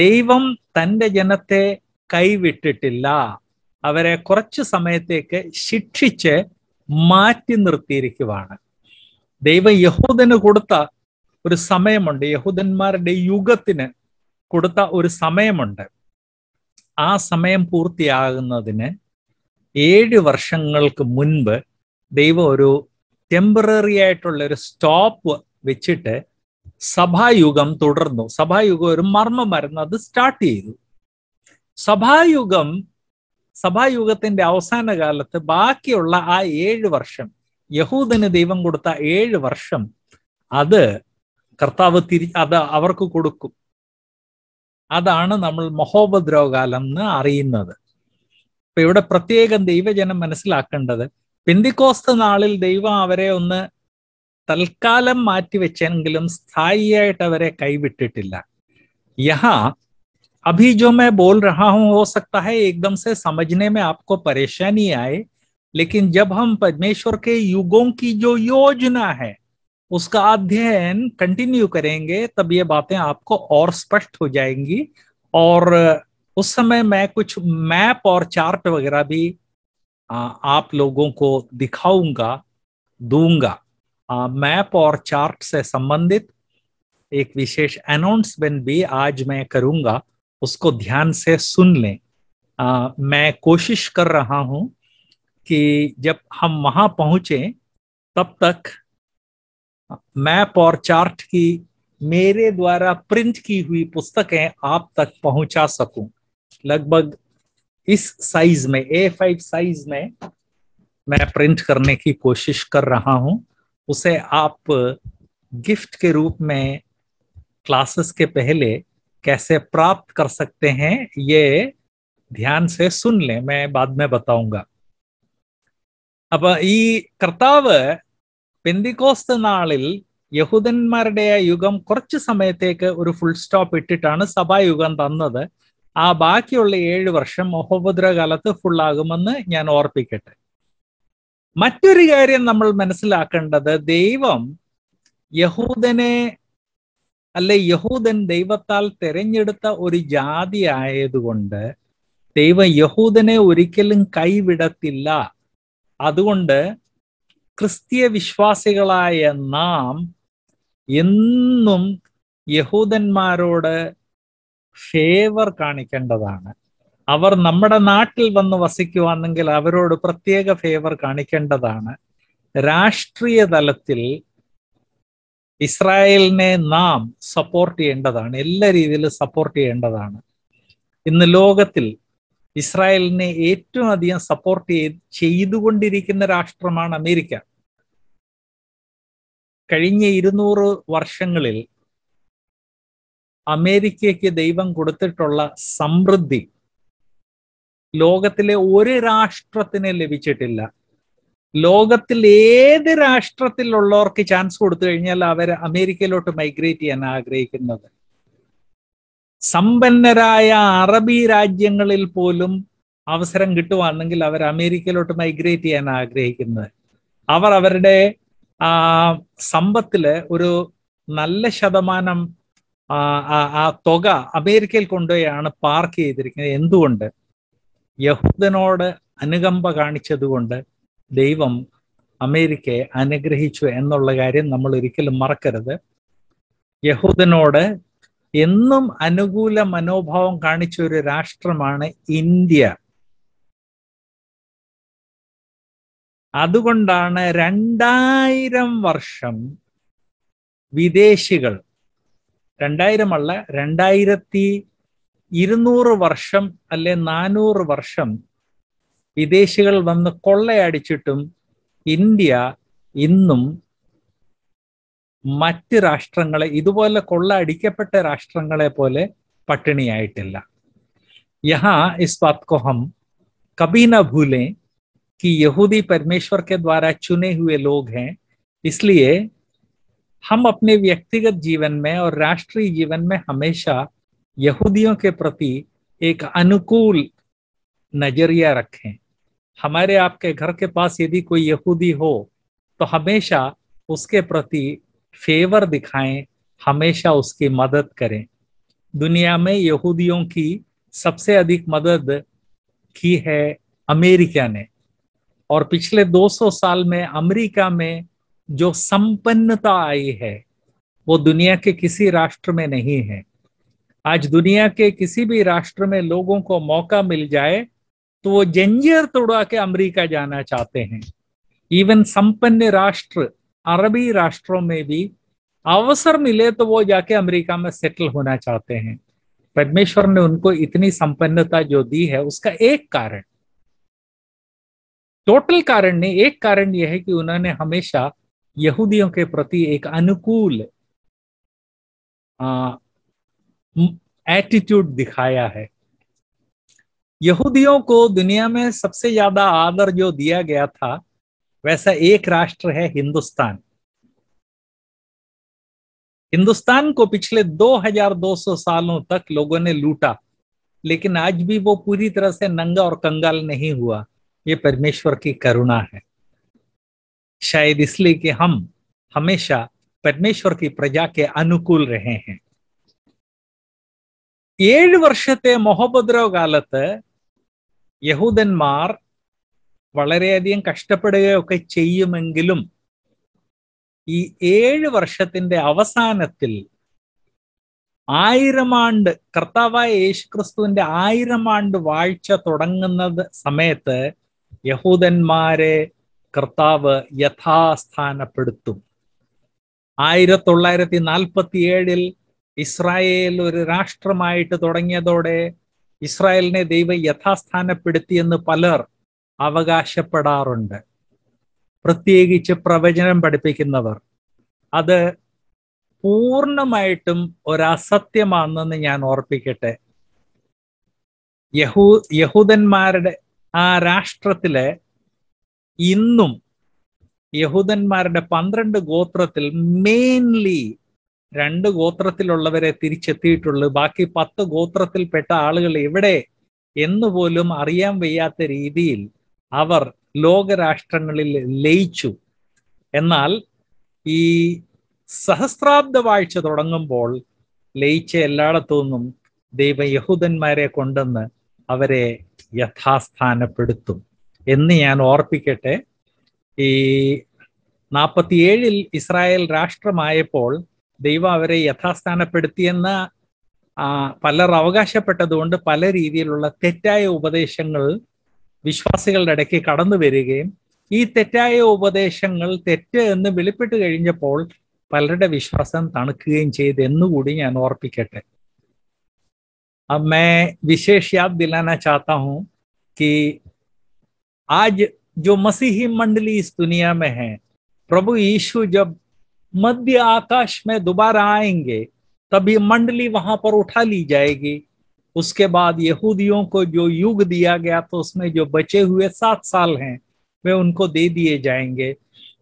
ദൈവം തൻ്റെ ജനത്തെ കൈവിട്ടിട്ടില്ല അവരെ കുറച്ചു സമയത്തേക്ക് ശിക്ഷിച്ച് മാറ്റി നിർത്തിയിരിക്കുവാണ് ദൈവം യഹൂദന് കൊടുത്ത ഒരു സമയമുണ്ട് യഹൂദന്മാരുടെ യുഗത്തിന് കൊടുത്ത ഒരു സമയമുണ്ട് ആ സമയം പൂർത്തിയാകുന്നതിന് ഏഴ് വർഷങ്ങൾക്ക് മുൻപ് ദൈവം ഒരു ടെമ്പററി ആയിട്ടുള്ള ഒരു സ്റ്റോപ്പ് വെച്ചിട്ട് സഭായുഗം തുടർന്നു സഭായുഗം ഒരു മർമ്മമായിരുന്നു അത് സ്റ്റാർട്ട് ചെയ്തു സഭായുഗം സഭായുഗത്തിന്റെ അവസാന കാലത്ത് ബാക്കിയുള്ള ആ ഏഴ് വർഷം യഹൂദന് ദൈവം കൊടുത്ത ഏഴ് വർഷം അത് കർത്താവ് തിരി അത് അവർക്ക് കൊടുക്കും അതാണ് നമ്മൾ മഹോപദ്രവകാലം എന്ന് അറിയുന്നത് ഇപ്പൊ ഇവിടെ പ്രത്യേകം ദൈവജനം മനസ്സിലാക്കേണ്ടത് പെന്തിക്കോസ്ത നാളിൽ ദൈവം അവരെ ഒന്ന് തൽക്കാലം മാറ്റിവെച്ചെങ്കിലും സ്ഥായിയായിട്ട് അവരെ കൈവിട്ടിട്ടില്ല यहाँ अभी जो मैं बोल रहा हूं हो सकता है एकदम से समझने में आपको परेशानी आए लेकिन जब हम परमेश्वर के युगों की जो योजना है उसका अध्ययन कंटिन्यू करेंगे तब ये बातें आपको और स्पष्ट हो जाएंगी और उस समय मैं कुछ मैप और चार्ट वगैरह भी आप लोगों को दिखाऊंगा दूंगा मैप और चार्ट से संबंधित एक विशेष अनाउंसमेंट भी आज मैं करूंगा उसको ध्यान से सुन लें आ, मैं कोशिश कर रहा हूं कि जब हम वहां पहुंचे तब तक मैप और चार्ट की मेरे द्वारा प्रिंट की हुई पुस्तकें आप तक पहुंचा सकूं लगभग इस साइज में ए फाइव साइज में मैं प्रिंट करने की कोशिश कर रहा हूं उसे आप गिफ्ट के रूप में क्लासेस के पहले कैसे प्राप्त कर सकते हैं ये ध्यान से सुन लें मैं बाद में बताऊंगा അപ്പ ഈ കർത്താവ് പെന്തിക്കോസ്ത നാളിൽ യഹൂദന്മാരുടെ യുഗം കുറച്ച് സമയത്തേക്ക് ഒരു ഫുൾ സ്റ്റോപ്പ് ഇട്ടിട്ടാണ് സഭായുഗം തന്നത് ആ ബാക്കിയുള്ള ഏഴ് വർഷം മഹോപദ്ര കാലത്ത് ഫുള്ളാകുമെന്ന് ഞാൻ ഓർപ്പിക്കട്ടെ മറ്റൊരു കാര്യം നമ്മൾ മനസ്സിലാക്കേണ്ടത് ദൈവം യഹൂദനെ അല്ലെ യഹൂദൻ ദൈവത്താൽ തെരഞ്ഞെടുത്ത ഒരു ജാതി ആയതുകൊണ്ട് ദൈവം യഹൂദനെ ഒരിക്കലും കൈവിടത്തില്ല അതുകൊണ്ട് ക്രിസ്തീയ വിശ്വാസികളായ നാം എന്നും യഹൂദന്മാരോട് ഫേവർ കാണിക്കേണ്ടതാണ് അവർ നമ്മുടെ നാട്ടിൽ വന്ന് വസിക്കുവാണെങ്കിൽ അവരോട് പ്രത്യേക ഫേവർ കാണിക്കേണ്ടതാണ് രാഷ്ട്രീയ തലത്തിൽ ഇസ്രായേലിനെ നാം സപ്പോർട്ട് ചെയ്യേണ്ടതാണ് എല്ലാ രീതിയിലും സപ്പോർട്ട് ചെയ്യേണ്ടതാണ് ഇന്ന് ലോകത്തിൽ ഇസ്രായേലിനെ ഏറ്റവും അധികം സപ്പോർട്ട് ചെയ്തുകൊണ്ടിരിക്കുന്ന രാഷ്ട്രമാണ് അമേരിക്ക കഴിഞ്ഞ ഇരുന്നൂറ് വർഷങ്ങളിൽ അമേരിക്കയ്ക്ക് ദൈവം കൊടുത്തിട്ടുള്ള സമൃദ്ധി ലോകത്തിലെ ഒരു രാഷ്ട്രത്തിന് ലഭിച്ചിട്ടില്ല ലോകത്തിൽ ഏത് രാഷ്ട്രത്തിലുള്ളവർക്ക് ചാൻസ് കൊടുത്തു കഴിഞ്ഞാൽ അവർ അമേരിക്കയിലോട്ട് മൈഗ്രേറ്റ് ചെയ്യാൻ ആഗ്രഹിക്കുന്നത് സമ്പന്നരായ അറബി രാജ്യങ്ങളിൽ പോലും അവസരം കിട്ടുവാണെങ്കിൽ അവർ അമേരിക്കയിലോട്ട് മൈഗ്രേറ്റ് ചെയ്യാൻ ആഗ്രഹിക്കുന്നത് അവർ അവരുടെ ആ സമ്പത്തില് ഒരു നല്ല ശതമാനം ആ തുക അമേരിക്കയിൽ കൊണ്ടുപോയാണ് പാർക്ക് ചെയ്തിരിക്കുന്നത് എന്തുകൊണ്ട് യഹൂദനോട് അനുകമ്പ കാണിച്ചതുകൊണ്ട് ദൈവം അമേരിക്കയെ അനുഗ്രഹിച്ചു എന്നുള്ള കാര്യം നമ്മൾ ഒരിക്കലും മറക്കരുത് യഹൂദനോട് എന്നും അനുകൂല മനോഭാവം കാണിച്ച ഒരു രാഷ്ട്രമാണ് ഇന്ത്യ അതുകൊണ്ടാണ് രണ്ടായിരം വർഷം വിദേശികൾ രണ്ടായിരമല്ല രണ്ടായിരത്തി 200 ವರ್ಷಂ allele 400 ವರ್ಷಂ ವಿದೇಶಿಗಳು ವನ್ನ ಕೊಲ್ಲಾ ಅಡಚಿಟ್ಟು ಇಂಡಿಯಾ ಇನ್ನು ಮತ್ತೆ ರಾಷ್ಟ್ರಗಳೇ ഇതുപോലെ ಕೊಲ್ಲಾ ಅಡಿಕೆಪಟ್ಟ ರಾಷ್ಟ್ರಗಳೇಪೋಲೆ ಪಟ್ಟಿಣಿಯಟ್ಟಿಲ್ಲ. ಯಹಾ ಈತ್ ಪಾತ್ ಕೋ ಹಮ್ ಕಬಿ ನ ಭೂಲೆ ಕೀ ಯಹೂದಿ ಪರಮೇಶ್ವರ್ ಕೆ dvara ಚುನೆ ہوئے۔ ಲೋಗ್ ಹೈ ಇಸ್ಲಿಯೇ ಹಮ್ ಅಪ್ನೆ ವ್ಯಕ್ತಿಗತ್ ಜೀವನ ಮೇ ಔರ್ ರಾಷ್ಟ್ರೀಯ ಜೀವನ ಮೇ ಹಮೇಶಾ यहूदियों के प्रति एक अनुकूल नजरिया रखें हमारे आपके घर के पास यदि कोई यहूदी हो तो हमेशा उसके प्रति फेवर दिखाएं हमेशा उसकी मदद करें दुनिया में यहूदियों की सबसे अधिक मदद की है अमेरिका ने और पिछले 200 साल में अमेरिका में जो संपन्नता आई है वो दुनिया के किसी राष्ट्र में नहीं है आज दुनिया के किसी भी राष्ट्र में लोगों को मौका मिल जाए तो वो जंजीर तोड़ा के अमरीका जाना चाहते हैं इवन संपन्न राष्ट्र अरबी राष्ट्रों में भी अवसर मिले तो वो जाके अमेरिका में सेटल होना चाहते हैं परमेश्वर ने उनको इतनी संपन्नता जो दी है उसका एक कारण टोटल कारण ने एक कारण यह है कि उन्होंने हमेशा यहूदियों के प्रति एक अनुकूल एटीट्यूड दिखाया है यहूदियों को दुनिया में सबसे ज्यादा आदर जो दिया गया था वैसा एक राष्ट्र है हिंदुस्तान हिंदुस्तान को पिछले 2200 सालों तक लोगों ने लूटा लेकिन आज भी वो पूरी तरह से नंगा और कंगाल नहीं हुआ ये परमेश्वर की करुणा है शायद इसलिए कि हम हमेशा परमेश्वर की प्रजा के अनुकूल रहे हैं ഏഴ് വർഷത്തെ മൊഹബദ്രോ കാലത്ത് യഹൂദന്മാർ വളരെയധികം കഷ്ടപ്പെടുകയൊക്കെ ചെയ്യുമെങ്കിലും ഈ ഏഴ് വർഷത്തിന്റെ അവസാനത്തിൽ ആയിരം ആണ്ട് കർത്താവായ യേശുക്രിസ്തുവിന്റെ ആയിരം ആണ്ട് വാഴ്ച തുടങ്ങുന്നത് സമയത്ത് യഹൂദന്മാരെ കർത്താവ് യഥാസ്ഥാനപ്പെടുത്തും ആയിരത്തി തൊള്ളായിരത്തി നാൽപ്പത്തി ഏഴിൽ ഇസ്രായേൽ ഒരു രാഷ്ട്രമായിട്ട് തുടങ്ങിയതോടെ ഇസ്രായേലിനെ ദൈവം യഥാസ്ഥാനപ്പെടുത്തിയെന്ന് പലർ അവകാശപ്പെടാറുണ്ട് പ്രത്യേകിച്ച് പ്രവചനം പഠിപ്പിക്കുന്നവർ അത് പൂർണ്ണമായിട്ടും ഒരസത്യമാണെന്ന് ഞാൻ ഓർപ്പിക്കട്ടെ യഹൂ യഹൂദന്മാരുടെ ആ രാഷ്ട്രത്തിലെ ഇന്നും യഹൂദന്മാരുടെ പന്ത്രണ്ട് ഗോത്രത്തിൽ മെയിൻലി രണ്ട് ഗോത്രത്തിലുള്ളവരെ തിരിച്ചെത്തിയിട്ടുള്ളൂ ബാക്കി പത്ത് ഗോത്രത്തിൽപ്പെട്ട ആളുകൾ എവിടെ എന്നുപോലും അറിയാൻ വയ്യാത്ത രീതിയിൽ അവർ ലോകരാഷ്ട്രങ്ങളിൽ ലയിച്ചു എന്നാൽ ഈ സഹസ്രാബ്ദ വാഴ്ച തുടങ്ങുമ്പോൾ ലയിച്ച എല്ലായിടത്തു നിന്നും ദൈവ യഹൂദന്മാരെ കൊണ്ടെന്ന് അവരെ യഥാസ്ഥാനപ്പെടുത്തും എന്ന് ഞാൻ ഓർപ്പിക്കട്ടെ ഈ നാൽപ്പത്തിയേഴിൽ ഇസ്രായേൽ രാഷ്ട്രമായപ്പോൾ ദൈവം അവരെ യഥാസ്ഥാനപ്പെടുത്തിയെന്ന് പലർ അവകാശപ്പെട്ടതുകൊണ്ട് പല രീതിയിലുള്ള തെറ്റായ ഉപദേശങ്ങൾ വിശ്വാസികളുടെ ഇടയ്ക്ക് കടന്നു വരികയും ഈ തെറ്റായ ഉപദേശങ്ങൾ തെറ്റ് എന്ന് വെളിപ്പെട്ട് കഴിഞ്ഞപ്പോൾ പലരുടെ വിശ്വാസം തണുക്കുകയും ചെയ്ത് എന്നുകൂടി ഞാൻ ഓർപ്പിക്കട്ടെ अब मैं विशेष याद दिलाना चाहता हूं कि आज जो मसीही मंडली इस दुनिया में है प्रभु यीशु जब मध्य आकाश में दोबारा आएंगे तभी मंडली वहां पर उठा ली जाएगी उसके बाद यहूदियों को जो युग दिया गया तो उसमें जो बचे हुए सात साल हैं वे उनको दे दिए जाएंगे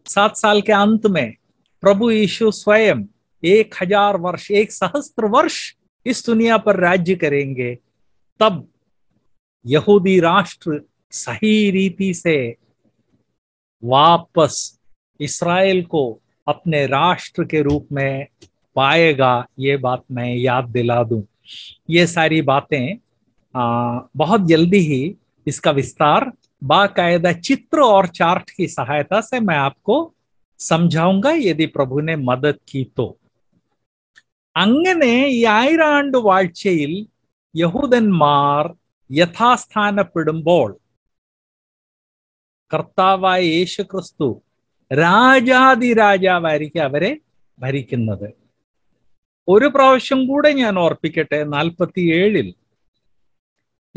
सात साल के अंत में प्रभु यीशु स्वयं एक हजार वर्ष एक सहस्त्र वर्ष इस दुनिया पर राज्य करेंगे तब यहूदी राष्ट्र सही रीति से वापस इसराइल को अपने राष्ट्र के रूप में पाएगा ये बात मैं याद दिला दूं ये सारी बातें बहुत जल्दी ही इसका विस्तार बाकायदा चित्र और चार्ट की सहायता से मैं आपको समझाऊंगा यदि प्रभु ने मदद की तो അങ്ങനെ ഈ ആയിരാണ്ട് വാഴ്ചയിൽ യഹൂദന്മാർ യഥാസ്ഥാനപ്പെടുമ്പോൾ കർത്താവായ യേശു ക്രിസ്തു രാജാവായിരിക്കും അവരെ ഭരിക്കുന്നത് ഒരു പ്രാവശ്യം കൂടെ ഞാൻ ഓർപ്പിക്കട്ടെ നാൽപ്പത്തി ഏഴിൽ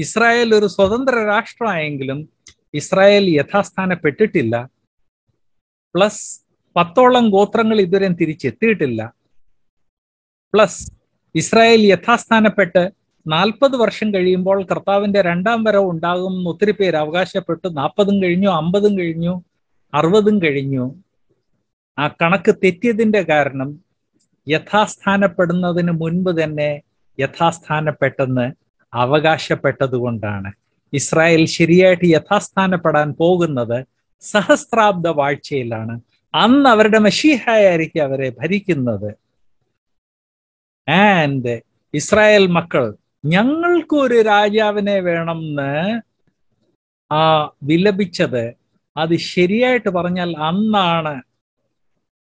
ഇസ്രായേൽ ഒരു സ്വതന്ത്ര രാഷ്ട്രമായെങ്കിലും ഇസ്രായേൽ യഥാസ്ഥാനപ്പെട്ടിട്ടില്ല പ്ലസ് പത്തോളം ഗോത്രങ്ങൾ ഇതുവരെ തിരിച്ചെത്തിയിട്ടില്ല പ്ലസ് ഇസ്രായേൽ യഥാസ്ഥാനപ്പെട്ട് നാൽപ്പത് വർഷം കഴിയുമ്പോൾ കർത്താവിന്റെ രണ്ടാം വരവ് ഉണ്ടാകും എന്ന് ഒത്തിരി പേര് അവകാശപ്പെട്ടു നാൽപ്പതും കഴിഞ്ഞു അമ്പതും കഴിഞ്ഞു അറുപതും കഴിഞ്ഞു ആ കണക്ക് തെറ്റിയതിൻ്റെ കാരണം യഥാസ്ഥാനപ്പെടുന്നതിന് മുൻപ് തന്നെ യഥാസ്ഥാനപ്പെട്ടെന്ന് അവകാശപ്പെട്ടതുകൊണ്ടാണ് ഇസ്രായേൽ ശരിയായിട്ട് യഥാസ്ഥാനപ്പെടാൻ പോകുന്നത് സഹസ്രാബ്ദ വാഴ്ചയിലാണ് അന്ന് അവരുടെ മഷീഹായായിരിക്കും അവരെ ഭരിക്കുന്നത് ആൻഡ് ഇസ്രായേൽ മക്കൾ ഞങ്ങൾക്ക് ഒരു രാജാവിനെ വേണമെന്ന് ആ വിലപിച്ചത് അത് ശരിയായിട്ട് പറഞ്ഞാൽ അന്നാണ്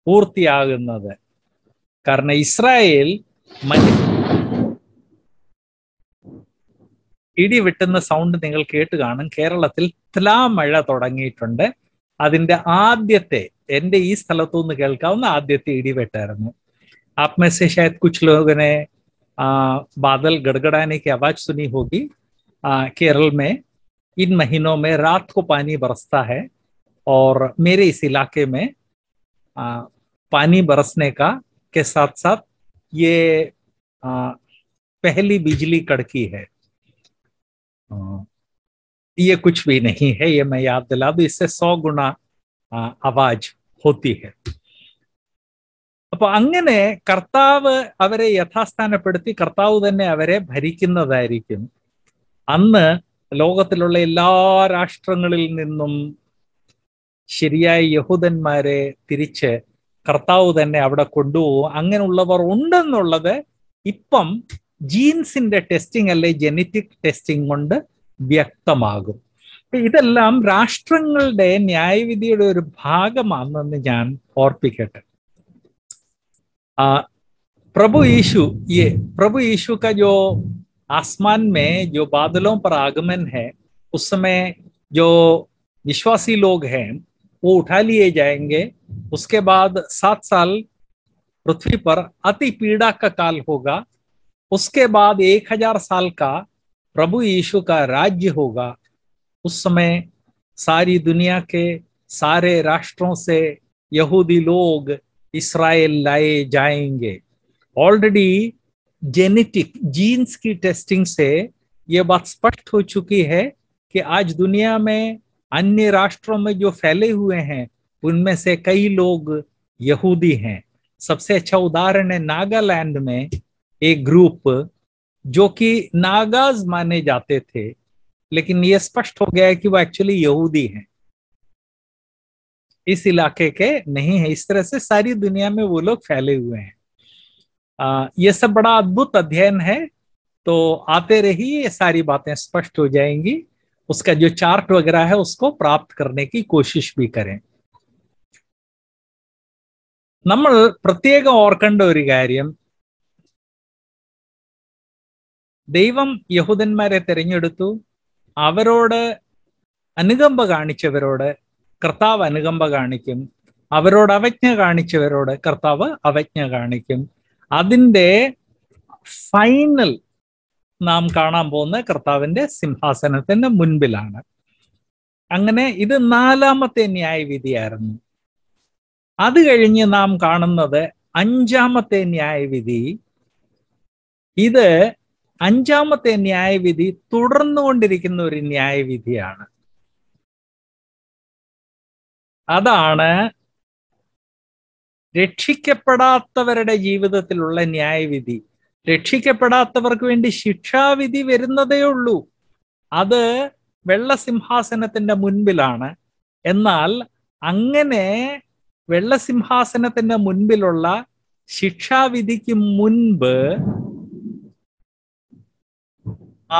പൂർത്തിയാകുന്നത് കാരണം ഇസ്രായേൽ ഇടി വെട്ടുന്ന സൗണ്ട് നിങ്ങൾ കേട്ട് കാണും കേരളത്തിൽ മഴ തുടങ്ങിയിട്ടുണ്ട് അതിന്റെ ആദ്യത്തെ എന്റെ ഈ സ്ഥലത്തു നിന്ന് കേൾക്കാവുന്ന ആദ്യത്തെ ഇടിവെട്ടായിരുന്നു ആപ്മേ സെ ശായദ് കുച്ച് ബാദൽ ഗഡ്ഗഡാനെ കി അവാജ് സുനി ഹോഗി കേരള മേ इन महीनों में रात को पानी बरसता है और मेरे इस इलाके में आ, पानी बरसने का के साथ साथ ये आ, पहली बिजली कड़की है ये कुछ भी नहीं है ये मैं याद दिला दू इससे सौ गुणा आवाज होती है അപ്പൊ അങ്ങനെ കർത്താവ് അവരെ യഥാസ്ഥാനപ്പെടുത്തി കർത്താവ് തന്നെ അവരെ ഭരിക്കുന്നതായിരിക്കും അന്ന് ലോകത്തിലുള്ള എല്ലാ രാഷ്ട്രങ്ങളിൽ നിന്നും ശരിയായ യഹൂദന്മാരെ തിരിച്ച് കർത്താവ് തന്നെ അവിടെ കൊണ്ടുപോകും അങ്ങനെയുള്ളവർ ഉണ്ടെന്നുള്ളത് ഇപ്പം ജീൻസിന്റെ ടെസ്റ്റിംഗ് അല്ലെ ജെനറ്റിക് ടെസ്റ്റിംഗ് കൊണ്ട് വ്യക്തമാകും ഇതെല്ലാം രാഷ്ട്രങ്ങളുടെ ന്യായവിധിയുടെ ഒരു ഭാഗമാണെന്ന് ഞാൻ ഓർപ്പിക്കട്ടെ പ്രഭു യേശു ये प्रभु यीशु का आसमान में जो बादलों पर आगमन है उस समय जो विश्वासी लोग हैं वो उठा लिए जाएंगे उसके बाद सात साल पृथ्वी पर अति पीड़ा का काल होगा उसके बाद एक हजार साल का प्रभु यीशु का राज्य होगा उस समय सारी दुनिया के सारे राष्ट्रों से यहूदी लोग इसराइल लाए जाएंगे ऑलरेडी जेनेटिक जीन्स की टेस्टिंग से ये बात स्पष्ट हो चुकी है कि आज दुनिया में अन्य राष्ट्रों में जो फैले हुए हैं उनमें से कई लोग यहूदी हैं सबसे अच्छा उदाहरण है नागालैंड में एक ग्रुप जो कि नागाज माने जाते थे लेकिन ये स्पष्ट हो गया है कि वो एक्चुअली यहूदी हैं इस इलाके के नहीं है इस तरह से सारी दुनिया में वो लोग फैले हुए हैं यह सब बड़ा अद्भुत अध्ययन है तो आते रहिए ये सारी बातें स्पष्ट हो जाएंगी उसका जो चार्ट वगैरह है उसको प्राप्त करने की कोशिश भी करें नाम प्रत्येक ओर्कर क्यों दैव यहूदन्मे तेरे अनुकंप काोड कर्तव अनुकंप काोड़ अवज्ञ काोड़ कर्तव अवज्ञ का അതിൻ്റെ ഫൈനൽ നാം കാണാൻ പോകുന്ന കർത്താവിന്റെ സിംഹാസനത്തിന് മുൻപിലാണ് അങ്ങനെ ഇത് നാലാമത്തെ ന്യായവിധിയായിരുന്നു അത് കഴിഞ്ഞ് നാം കാണുന്നത് അഞ്ചാമത്തെ ന്യായവിധി ഇത് അഞ്ചാമത്തെ ന്യായവിധി തുടർന്നുകൊണ്ടിരിക്കുന്ന ഒരു ന്യായവിധിയാണ് അതാണ് രക്ഷിക്കപ്പെടാത്തവരുടെ ജീവിതത്തിലുള്ള ന്യായവിധി രക്ഷിക്കപ്പെടാത്തവർക്ക് വേണ്ടി ശിക്ഷാവിധി വരുന്നതേ ഉള്ളൂ അത് വെള്ളസിംഹാസനത്തിന്റെ മുൻപിലാണ് എന്നാൽ അങ്ങനെ വെള്ളസിംഹാസനത്തിന്റെ മുൻപിലുള്ള ശിക്ഷാവിധിക്ക് മുൻപ്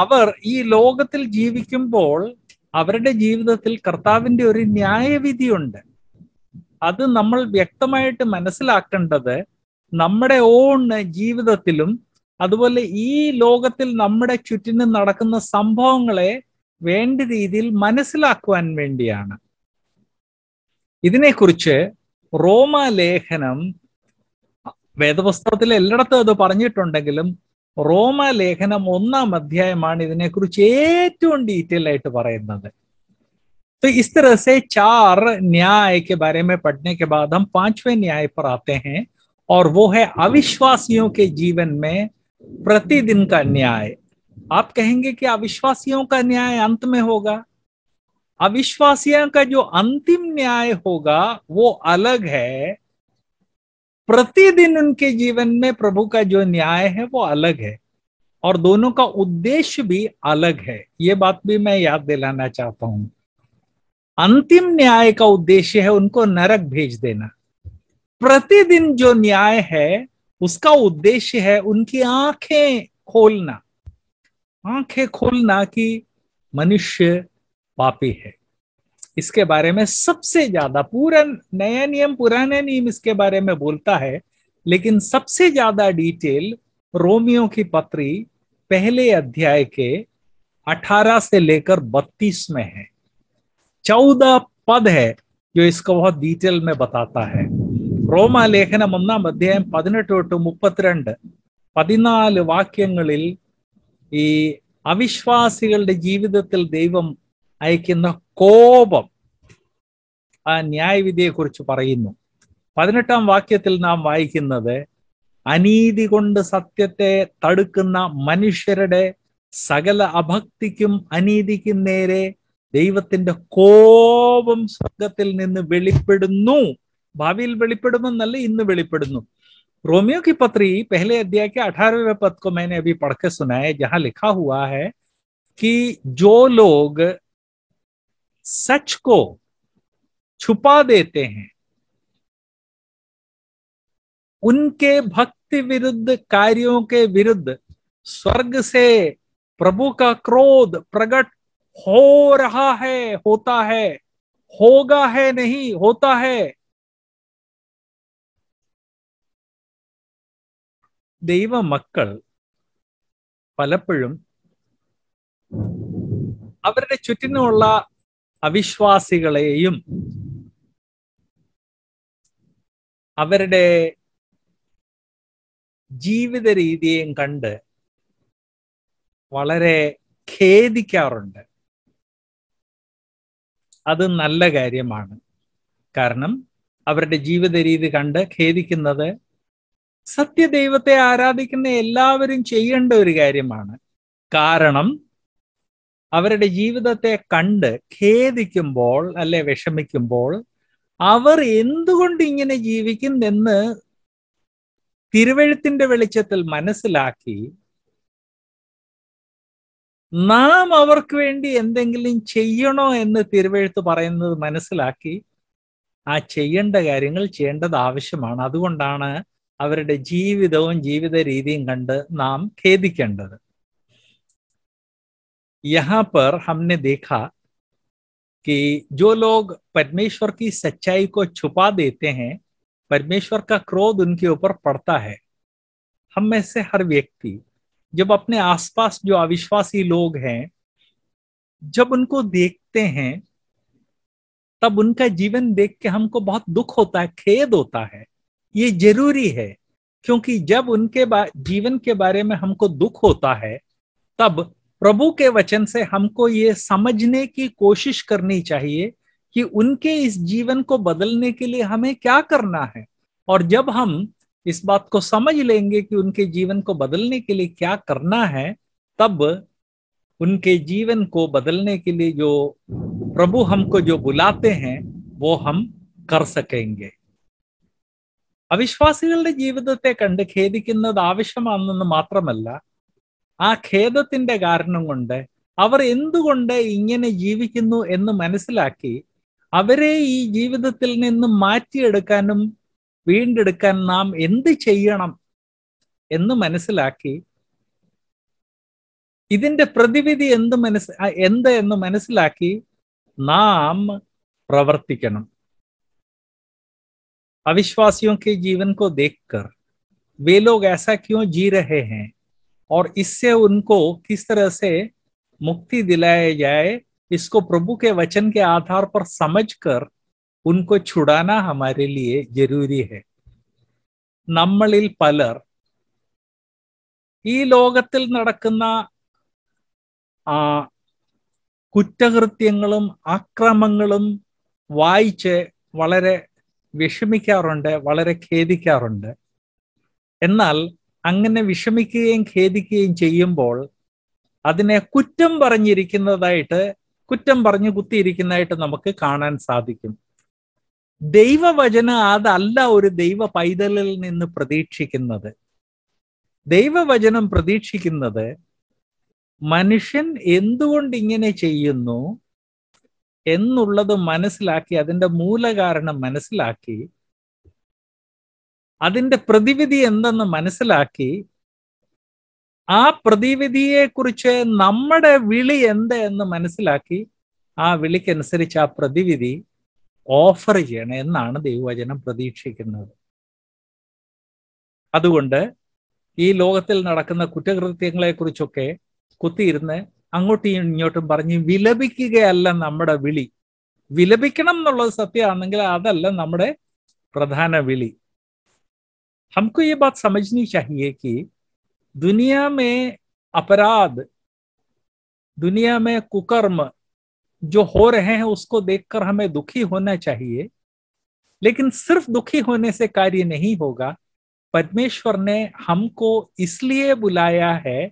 അവർ ഈ ലോകത്തിൽ ജീവിക്കുമ്പോൾ അവരുടെ ജീവിതത്തിൽ കർത്താവിന്റെ ഒരു ന്യായവിധിയുണ്ട് അത് നമ്മൾ വ്യക്തമായിട്ട് മനസ്സിലാക്കേണ്ടത് നമ്മുടെ ഓൺ ജീവിതത്തിലും അതുപോലെ ഈ ലോകത്തിൽ നമ്മുടെ ചുറ്റിനും നടക്കുന്ന സംഭവങ്ങളെ വേണ്ട രീതിയിൽ മനസ്സിലാക്കുവാൻ വേണ്ടിയാണ് ഇതിനെക്കുറിച്ച് റോമാലേഖനം വേദപുസ്തകത്തിൽ എല്ലായിടത്തും അത് പറഞ്ഞിട്ടുണ്ടെങ്കിലും റോമാലേഖനം ഒന്നാം അധ്യായമാണ് ഇതിനെക്കുറിച്ച് ഏറ്റവും ഡീറ്റെയിൽ ആയിട്ട് പറയുന്നത് तो इस तरह से चार न्याय के बारे में पढ़ने के बाद हम पांचवें न्याय पर आते हैं और वो है अविश्वासियों के जीवन में प्रतिदिन का न्याय आप कहेंगे कि अविश्वासियों का न्याय अंत में होगा अविश्वासियों का जो अंतिम न्याय होगा वो अलग है प्रतिदिन उनके जीवन में प्रभु का जो न्याय है वो अलग है और दोनों का उद्देश्य भी अलग है ये बात भी मैं याद दिलाना चाहता हूं अंतिम न्याय का उद्देश्य है उनको नरक भेज देना प्रतिदिन जो न्याय है उसका उद्देश्य है उनकी आंखें खोलना आंखें खोलना कि मनुष्य पापी है इसके बारे में सबसे ज्यादा पूरा नया नियम पुराने नियम इसके बारे में बोलता है लेकिन सबसे ज्यादा डिटेल रोमियो की पत्री पहले अध्याय के 18 से लेकर 32 में है ചൗദ പദ ഹെ ജോ ഇസ്കോ बहुत ഡീറ്റെയിൽ മേ बताता ഹെ रोमा ഒന്നാം അധ്യായം പതിനെട്ട് തൊട്ട് മുപ്പത്തിരണ്ട് പതിനാല് വാക്യങ്ങളിൽ ഈ അവിശ്വാസികളുടെ ജീവിതത്തിൽ ദൈവം അയക്കുന്ന കോപം ആ കുറിച്ച് പറയുന്നു പതിനെട്ടാം വാക്യത്തിൽ നാം വായിക്കുന്നത് അനീതി കൊണ്ട് സത്യത്തെ തടുക്കുന്ന മനുഷ്യരുടെ സകല അഭക്തിക്കും അനീതിക്കും നേരെ ദൈവത്തിന്റെ കോപം സ്വർഗത്തിൽ നിന്ന് വെളിപ്പെടുന്നു रोमियो की पत्री पहले अध्याय के अठारहवें पद को मैंने अभी पढ़ के सुना है जहां लिखा हुआ है कि जो लोग सच को छुपा देते हैं उनके भक्ति विरुद्ध कार्यों के विरुद्ध स्वर्ग से प्रभु का क्रोध प्रकट हो रहा है होता है होगा है नहीं होता है ദൈവ മക്കൾ പലപ്പോഴും അവരുടെ ചുറ്റിനുമുള്ള അവിശ്വാസികളെയും അവരുടെ ജീവിത രീതിയെയും കണ്ട് വളരെ ഖേദിക്കാറുണ്ട് അത് നല്ല കാര്യമാണ് കാരണം അവരുടെ ജീവിത രീതി കണ്ട് ഖേദിക്കുന്നത് സത്യദൈവത്തെ ആരാധിക്കുന്ന എല്ലാവരും ചെയ്യേണ്ട ഒരു കാര്യമാണ് കാരണം അവരുടെ ജീവിതത്തെ കണ്ട് ഖേദിക്കുമ്പോൾ അല്ലെ വിഷമിക്കുമ്പോൾ അവർ എന്തുകൊണ്ട് ഇങ്ങനെ ജീവിക്കുന്നെന്ന് തിരുവഴുത്തിന്റെ വെളിച്ചത്തിൽ മനസ്സിലാക്കി നാം അവർക്ക് വേണ്ടി എന്തെങ്കിലും ചെയ്യണോ എന്ന് തിരുവഴുത്ത് പറയുന്നത് മനസ്സിലാക്കി ആ ചെയ്യേണ്ട കാര്യങ്ങൾ ചെയ്യേണ്ടത് ആവശ്യമാണ് അതുകൊണ്ടാണ് അവരുടെ ജീവിതവും ജീവിത രീതിയും കണ്ട് നാം ഖേദിക്കേണ്ടത് यहाँ पर हमने देखा कि जो लोग परमेश्वर की सच्चाई को छुपा देते हैं परमेश्वर का क्रोध उनके ऊपर पड़ता है हम में से हर व्यक्ति जब अपने आसपास जो अविश्वासी लोग हैं जब उनको देखते हैं तब उनका जीवन देख के हमको बहुत दुख होता है खेद होता है ये जरूरी है क्योंकि जब उनके जीवन के बारे में हमको दुख होता है तब प्रभु के वचन से हमको ये समझने की कोशिश करनी चाहिए कि उनके इस जीवन को बदलने के लिए हमें क्या करना है और जब हम इस बात को समझ लेंगे कि उनके जीवन को बदलने के लिए क्या करना है तब उनके जीवन को बदलने के लिए जो प्रभु हमको जो बुलाते हैं वो हम कर സക്കേങ്കെ അവിശ്വാസികളുടെ ജീവിതത്തെ കണ്ട് ഖേദിക്കുന്നത് ആവശ്യമാണെന്ന് മാത്രമല്ല ആ ഖേദത്തിന്റെ കാരണം കൊണ്ട് അവർ എന്തുകൊണ്ട് ഇങ്ങനെ ജീവിക്കുന്നു എന്ന് മനസ്സിലാക്കി അവരെ ഈ ജീവിതത്തിൽ നിന്ന് മാറ്റിയെടുക്കാനും വീണ്ടെടുക്കാൻ नाम എന്ത് ചെയ്യണം എന്ന് മനസ്സിലാക്കി ഇതിന്റെ പ്രതിവിധി എന്ത് മനസ്സ എന്ത് എന്ന് മനസ്സിലാക്കി नाम പ്രവർത്തിക്കണം അവിശ്വാസികളുടെ ജീവിതം കണ്ട് वे लोग ऐसा क्यों जी रहे हैं और इससे उनको किस तरह से मुक्ति दिलाए जाए इसको प्रभु के वचन के आधार पर समझकर ഉൻകോ ചുടാന ഹമാരലിയെ ജരൂരി ഹെ നമ്മളിൽ പലർ ഈ ലോകത്തിൽ നടക്കുന്ന ആ കുറ്റകൃത്യങ്ങളും അക്രമങ്ങളും വായിച്ച് വളരെ വിഷമിക്കാറുണ്ട് വളരെ ഖേദിക്കാറുണ്ട് എന്നാൽ അങ്ങനെ വിഷമിക്കുകയും ഖേദിക്കുകയും ചെയ്യുമ്പോൾ അതിനെ കുറ്റം പറഞ്ഞിരിക്കുന്നതായിട്ട് കുറ്റം പറഞ്ഞു കുത്തിയിരിക്കുന്നതായിട്ട് നമുക്ക് കാണാൻ സാധിക്കും ദൈവവചന അതല്ല ഒരു ദൈവ പൈതലിൽ നിന്ന് പ്രതീക്ഷിക്കുന്നത് ദൈവവചനം പ്രതീക്ഷിക്കുന്നത് മനുഷ്യൻ എന്തുകൊണ്ട് ഇങ്ങനെ ചെയ്യുന്നു എന്നുള്ളത് മനസ്സിലാക്കി അതിൻ്റെ മൂലകാരണം മനസ്സിലാക്കി അതിൻ്റെ പ്രതിവിധി എന്തെന്ന് മനസ്സിലാക്കി ആ പ്രതിവിധിയെക്കുറിച്ച് നമ്മുടെ വിളി എന്ത് എന്ന് മനസ്സിലാക്കി ആ വിളിക്കനുസരിച്ച് ആ പ്രതിവിധി ഓഫർ ചെയ്യണം എന്നാണ് ദൈവവചനം പ്രതീക്ഷിക്കുന്നത് അതുകൊണ്ട് ഈ ലോകത്തിൽ നടക്കുന്ന കുറ്റകൃത്യങ്ങളെക്കുറിച്ചൊക്കെ കുത്തിയിരുന്ന് അങ്ങോട്ടും ഇങ്ങോട്ടും പറഞ്ഞ് വിലപിക്കുകയല്ല നമ്മുടെ വിളി വിലപിക്കണം എന്നുള്ളത് സത്യമാണെങ്കിൽ അതല്ല നമ്മുടെ പ്രധാന വിളി हमको ഈ बात സമജ്നി चाहिए कि दुनिया में अपराध दुनिया में कुकर्म जो हो रहे हैं उसको देखकर हमें दुखी होना चाहिए लेकिन सिर्फ दुखी होने से कार्य नहीं होगा परमेश्वर ने हमको इसलिए बुलाया है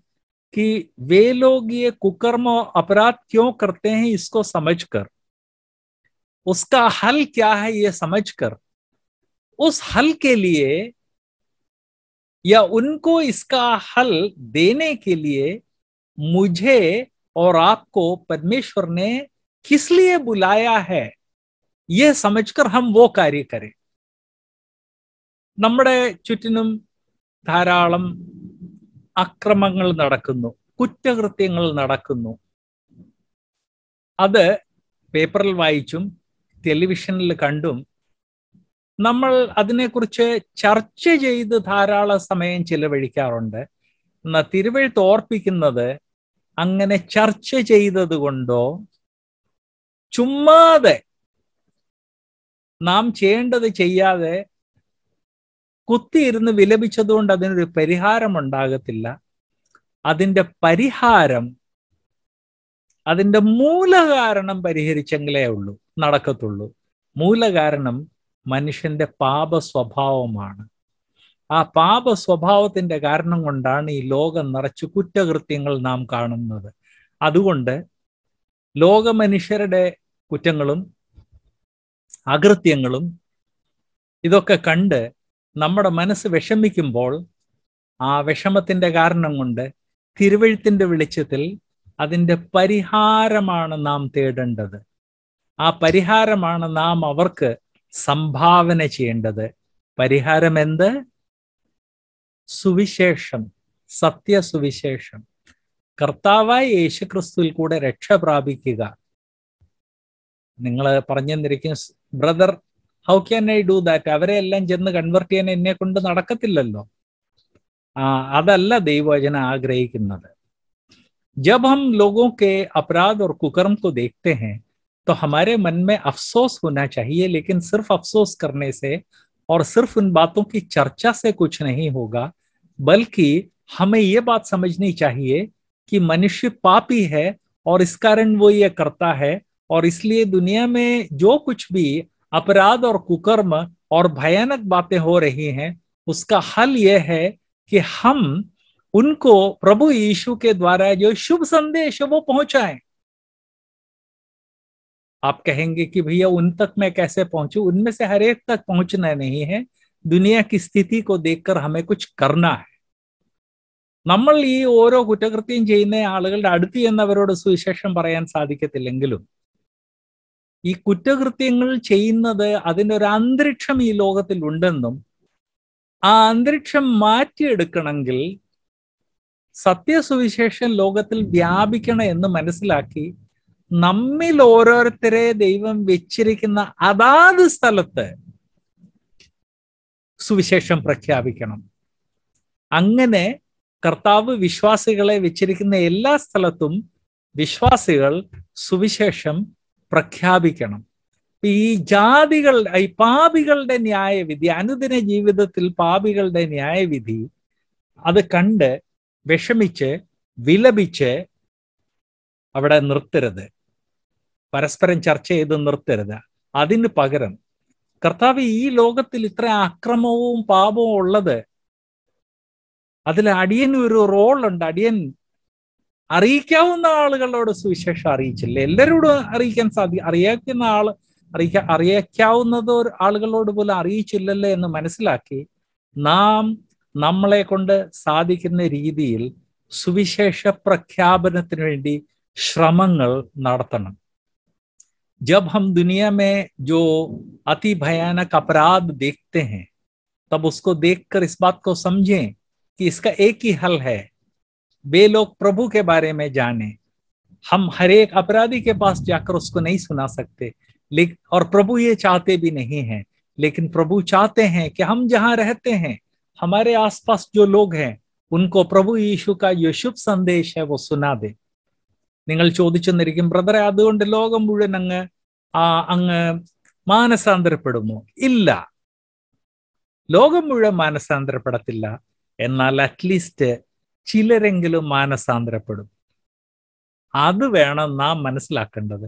कि वे लोग ये कुकर्म और अपराध क्यों करते हैं इसको समझकर उसका हल क्या है ये समझकर उस हल के लिए या उनको इसका हल देने के लिए मुझे और आपको परमेश्वर ने किस लिए बुलाया है ये समझकर हम वो कार्य करें നമ്മുടെ ചുറ്റിനും ധാരാളം അക്രമങ്ങൾ നടക്കുന്നു കുറ്റകൃത്യങ്ങൾ നടക്കുന്നു അത് പേപ്പറിൽ വായിച്ചും ടെലിവിഷനിൽ കണ്ടും നമ്മൾ അതിനെക്കുറിച്ച് ചർച്ച ചെയ്ത് ധാരാളം സമയം ചിലവഴിക്കാറുണ്ട് എന്നാൽ തിരുവഴുത്ത് ഓർപ്പിക്കുന്നത് അങ്ങനെ ചർച്ച ചെയ്തത് കൊണ്ടോ ചുമ്മാതെ നാം ചെയ്യേണ്ടത് ചെയ്യാതെ കുത്തിയിരുന്ന് വിലപിച്ചതുകൊണ്ട് അതിനൊരു പരിഹാരം ഉണ്ടാകത്തില്ല അതിൻ്റെ പരിഹാരം അതിൻ്റെ മൂലകാരണം പരിഹരിച്ചെങ്കിലേ ഉള്ളൂ നടക്കത്തുള്ളൂ മൂലകാരണം മനുഷ്യന്റെ പാപ സ്വഭാവമാണ് ആ പാപ സ്വഭാവത്തിന്റെ കാരണം കൊണ്ടാണ് ഈ ലോകം നിറച്ച് കുറ്റകൃത്യങ്ങൾ നാം കാണുന്നത് അതുകൊണ്ട് ലോക മനുഷ്യരുടെ കുറ്റങ്ങളും അകൃത്യങ്ങളും ഇതൊക്കെ കണ്ട് നമ്മുടെ മനസ്സ് വിഷമിക്കുമ്പോൾ ആ വിഷമത്തിൻ്റെ കാരണം കൊണ്ട് തിരുവഴുത്തിൻ്റെ വെളിച്ചത്തിൽ അതിൻ്റെ പരിഹാരമാണ് നാം തേടേണ്ടത് ആ പരിഹാരമാണ് നാം അവർക്ക് സംഭാവന ചെയ്യേണ്ടത് പരിഹാരം എന്ത് സുവിശേഷം സത്യസുവിശേഷം കർത്താവായ യേശുക്രിസ്തുവിൽ കൂടെ രക്ഷ പ്രാപിക്കുക നിങ്ങൾ പറഞ്ഞു തന്നിരിക്കും brother how can I do that അവരെ എല്ലാം ചെന്ന് കൺവെർട്ട് ചെയ്യാൻ എന്നെ കൊണ്ട് നടക്കത്തില്ലല്ലോ ആ അതല്ല ദൈവവചന ആഗ്രഹിക്കുന്നത് जब हम लोगों के अपराध और कुकर्म को देखते हैं तो हमारे मन में अफसोस होना चाहिए लेकिन सिर्फ अफसोस करने से और सिर्फ उन बातों की चर्चा से कुछ नहीं होगा बल्कि हमें ये बात समझनी चाहिए कि मनुष्य पापी है और इस कारण वो ये करता है और इसलिए दुनिया में जो कुछ भी अपराध और कुकर्म और भयानक बातें हो रही हैं उसका हल यह है कि हम उनको प्रभु यीशु के द्वारा जो शुभ संदेश है वो पहुंचाएं आप कहेंगे कि भैया उन तक मैं कैसे पहुंचू उनमें से हर एक तक पहुंचना नहीं है दुनिया की स्थिति को देखकर हमें कुछ करना है നമ്മൾ ഈ ഓരോ കുറ്റകൃത്യം ചെയ്യുന്ന ആളുകളുടെ അടുത്ത് ചെന്നവരോട് സുവിശേഷം പറയാൻ സാധിക്കത്തില്ലെങ്കിലും ഈ കുറ്റകൃത്യങ്ങൾ ചെയ്യുന്നത് അതിൻ്റെ ഒരു അന്തരീക്ഷം ഈ ലോകത്തിൽ ഉണ്ടെന്നും ആ അന്തരീക്ഷം മാറ്റിയെടുക്കണമെങ്കിൽ സത്യസുവിശേഷം ലോകത്തിൽ വ്യാപിക്കണം എന്ന് മനസ്സിലാക്കി നമ്മിൽ ഓരോരുത്തരെ ദൈവം വെച്ചിരിക്കുന്ന അതാത് സ്ഥലത്ത് സുവിശേഷം പ്രഖ്യാപിക്കണം അങ്ങനെ കർത്താവ് വിശ്വാസികളെ വെച്ചിരിക്കുന്ന എല്ലാ സ്ഥലത്തും വിശ്വാസികൾ സുവിശേഷം പ്രഖ്യാപിക്കണം ഈ ജാതികൾ ഈ പാപികളുടെ ന്യായവിധി അനുദിന ജീവിതത്തിൽ പാപികളുടെ ന്യായവിധി അത് കണ്ട് വിഷമിച്ച് വിലപിച്ച് അവിടെ നിർത്തരുത് പരസ്പരം ചർച്ച ചെയ്ത് നിർത്തരുത് അതിന് പകരം കർത്താവ് ഈ ലോകത്തിൽ ഇത്ര അക്രമവും പാപവും ഉള്ളത് അതിൽ അടിയൻ ഒരു റോളുണ്ട് അടിയൻ അറിയിക്കാവുന്ന ആളുകളോട് സുവിശേഷം അറിയിച്ചില്ല എല്ലാവരോടും അറിയിക്കാൻ സാധി അറിയിക്കുന്ന ആൾ അറിയിക്കാ അറിയിക്കാവുന്നത് ആളുകളോട് പോലും അറിയിച്ചില്ലല്ലോ എന്ന് മനസ്സിലാക്കി നാം നമ്മളെ കൊണ്ട് സാധിക്കുന്ന രീതിയിൽ സുവിശേഷ പ്രഖ്യാപനത്തിന് വേണ്ടി ശ്രമങ്ങൾ നടത്തണം जब हम दुनिया में जो अति भयानक अपराध देखते हैं तब उसको देखकर इस बात को समझें कि इसका एक ही हल है वे लोग प्रभु के बारे में जाने हम हर एक अपराधी के पास जाकर उसको नहीं सुना सकते लेकिन और प्रभु ये चाहते भी नहीं है लेकिन प्रभु चाहते हैं कि हम जहां रहते हैं हमारे आसपास जो लोग हैं उनको प्रभु यीशु का जो शुभ संदेश है वो सुना दे चोदी ചോദിച്ചെന്നിരിക്കും ബ്രദറെ അതുകൊണ്ട് ലോകം മുഴുവൻ അങ്ങ് ആ അങ്ങ് മാനസാന്തരപ്പെടുമോ ഇല്ല ലോകം എന്നാൽ അറ്റ്ലീസ്റ്റ് ചിലരെങ്കിലും മാനസാന്തരപ്പെടും അത് വേണം നാം മനസ്സിലാക്കേണ്ടത്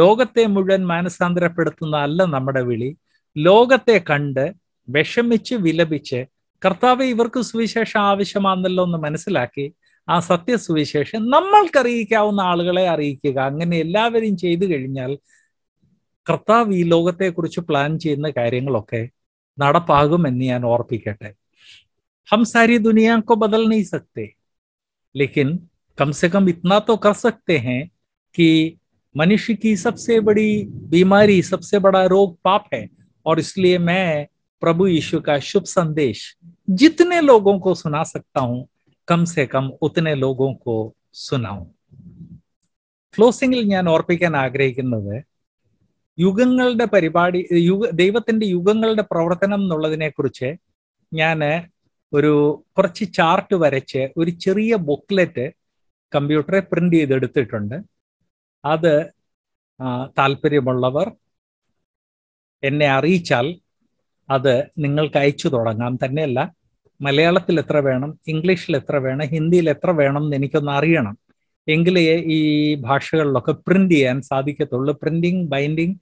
ലോകത്തെ മുഴുവൻ മാനസാന്തരപ്പെടുത്തുന്ന അല്ല നമ്മുടെ വിളി ലോകത്തെ കണ്ട് വിഷമിച്ച് വിലപിച്ച് കർത്താവ് ഇവർക്ക് സുവിശേഷം ആവശ്യമാണെന്നല്ലോ എന്ന് മനസ്സിലാക്കി ആ സത്യസുവിശേഷം നമ്മൾക്ക് അറിയിക്കാവുന്ന ആളുകളെ അറിയിക്കുക അങ്ങനെ എല്ലാവരും ചെയ്തു കഴിഞ്ഞാൽ കർത്താവ് ഈ ലോകത്തെക്കുറിച്ച് പ്ലാൻ ചെയ്യുന്ന കാര്യങ്ങളൊക്കെ നടപ്പാകുമെന്ന് ഞാൻ ഓർപ്പിക്കട്ടെ हम सारी दुनिया को बदल नहीं सकते लेकिन कम से कम इतना तो कर सकते हैं कि मनुष्य की सबसे बड़ी बीमारी सबसे बड़ा रोग पाप है और इसलिए मैं प्रभु यीशु का शुभ संदेश जितने लोगों को सुना सकता हूं कम से कम उतने लोगों को सुनाऊं क्लोसिंग ഞാൻ ഓർപ്പിക്കാൻ ആഗ്രഹിക്കുന്നത് യുഗങ്ങളുടെ പരിപാടി യുഗ ദൈവത്തിന്റെ യുഗങ്ങളുടെ പ്രവർത്തനം എന്നുള്ളതിനെ കുറിച്ച് ഞാൻ ഒരു കുറച്ച് ചാർട്ട് വരച്ച് ഒരു ചെറിയ ബുക്ക്ലെറ്റ് കമ്പ്യൂട്ടറെ പ്രിന്റ് ചെയ്തെടുത്തിട്ടുണ്ട് അത് താല്പര്യമുള്ളവർ എന്നെ അറിയിച്ചാൽ അത് നിങ്ങൾക്ക് അയച്ചു തുടങ്ങാം തന്നെയല്ല മലയാളത്തിൽ എത്ര വേണം ഇംഗ്ലീഷിൽ എത്ര വേണം ഹിന്ദിയിൽ എത്ര വേണം എന്ന് എനിക്കൊന്ന് അറിയണം എങ്കിലേ ഈ ഭാഷകളിലൊക്കെ പ്രിന്റ് ചെയ്യാൻ സാധിക്കത്തുള്ളൂ പ്രിന്റിങ് ബൈൻഡിങ്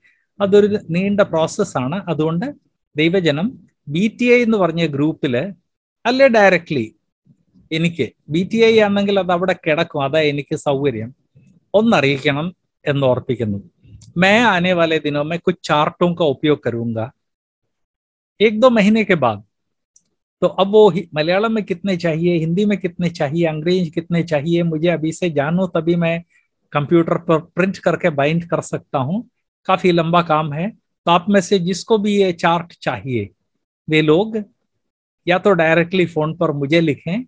അതൊരു നീണ്ട പ്രോസസ്സാണ് അതുകൊണ്ട് ദൈവജനം ബി ടി ഐ എന്ന് പറഞ്ഞ ഗ്രൂപ്പിൽ അല്ലെ ഡയറക്ട്ലി എനിക്ക് ബി ടി ഐ ആണെങ്കിൽ അത് അവിടെ मैं आने वाले दिनों में कुछ चार्टों का उपयोग करूंगा एक दो महीने के बाद तो अब वो मलयालम में कितने चाहिए हिंदी में कितने चाहिए अंग्रेजी कितने चाहिए मुझे अभी से जानो तभी मैं कंप्यूटर पर प्रिंट करके बाइंड कर सकता हूं काफी लंबा काम है तो आप में से जिसको भी ये चार्ट चाहिए वे लोग या तो डायरेक्टली फोन पर मुझे लिखें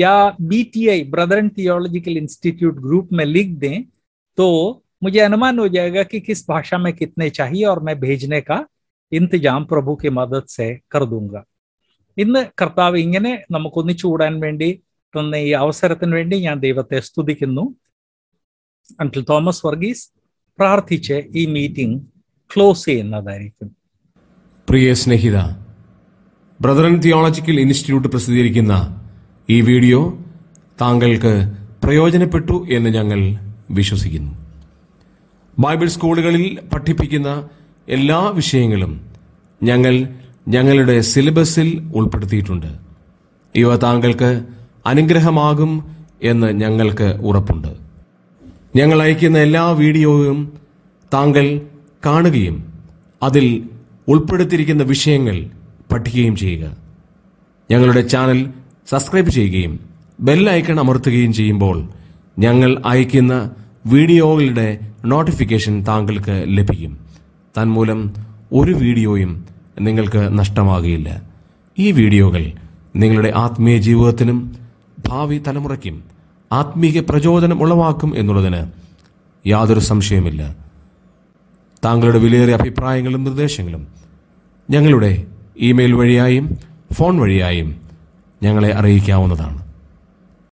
या B T I brother and theological institute group में लिख दें तो मुझे अनुमान हो जाएगा कि किस भाषा में कितने चाहिए और मैं भेजने का इंतजाम प्रभु की मदद से कर दूंगा इन कर्ताव इंगे नमक चूड़ा वेवसर वे या दैवते स्तुति अंटल तोमस वर्गी प्रार्थी ई मीटिंग क्लोस प्रिय स्ने ബ്രദറൻ തിയോളജിക്കൽ ഇൻസ്റ്റിറ്റ്യൂട്ട് പ്രസിദ്ധീകരിക്കുന്ന ഈ വീഡിയോ താങ്കൾക്ക് പ്രയോജനപ്പെട്ടു എന്ന് ഞങ്ങൾ വിശ്വസിക്കുന്നു ബൈബിൾ സ്കൂളുകളിൽ പഠിപ്പിക്കുന്ന എല്ലാ വിഷയങ്ങളും ഞങ്ങൾ ഞങ്ങളുടെ സിലബസിൽ ഉൾപ്പെടുത്തിയിട്ടുണ്ട് ഇവ താങ്കൾക്ക് അനുഗ്രഹമാകും എന്ന് ഞങ്ങൾക്ക് ഉറപ്പുണ്ട് ഞങ്ങൾ അയക്കുന്ന എല്ലാ വീഡിയോയും താങ്കൾ കാണുകയും അതിൽ ഉൾപ്പെടുത്തിയിരിക്കുന്ന വിഷയങ്ങൾ പഠിക്കുകയും ചെയ്യുക ഞങ്ങളുടെ ചാനൽ സബ്സ്ക്രൈബ് ചെയ്യുകയും ബെൽ ഐക്കൺ അമർത്തുകയും ചെയ്യുമ്പോൾ ഞങ്ങൾ അയക്കുന്ന വീഡിയോകളുടെ നോട്ടിഫിക്കേഷൻ താങ്കൾക്ക് ലഭിക്കും തന്മൂലം ഒരു വീഡിയോയും നിങ്ങൾക്ക് നഷ്ടമാകുകയില്ല ഈ വീഡിയോകൾ നിങ്ങളുടെ ആത്മീയ ജീവിതത്തിനും ഭാവി തലമുറയ്ക്കും ആത്മീയ പ്രചോദനം ഉളവാക്കും എന്നുള്ളതിന് യാതൊരു സംശയമില്ല താങ്കളുടെ വിലയേറിയ അഭിപ്രായങ്ങളും നിർദ്ദേശങ്ങളും ഞങ്ങളുടെ ഇമെയിൽ വഴിയായും ഫോൺ വഴിയായും ഞങ്ങളെ അറിയിക്കാവുന്നതാണ്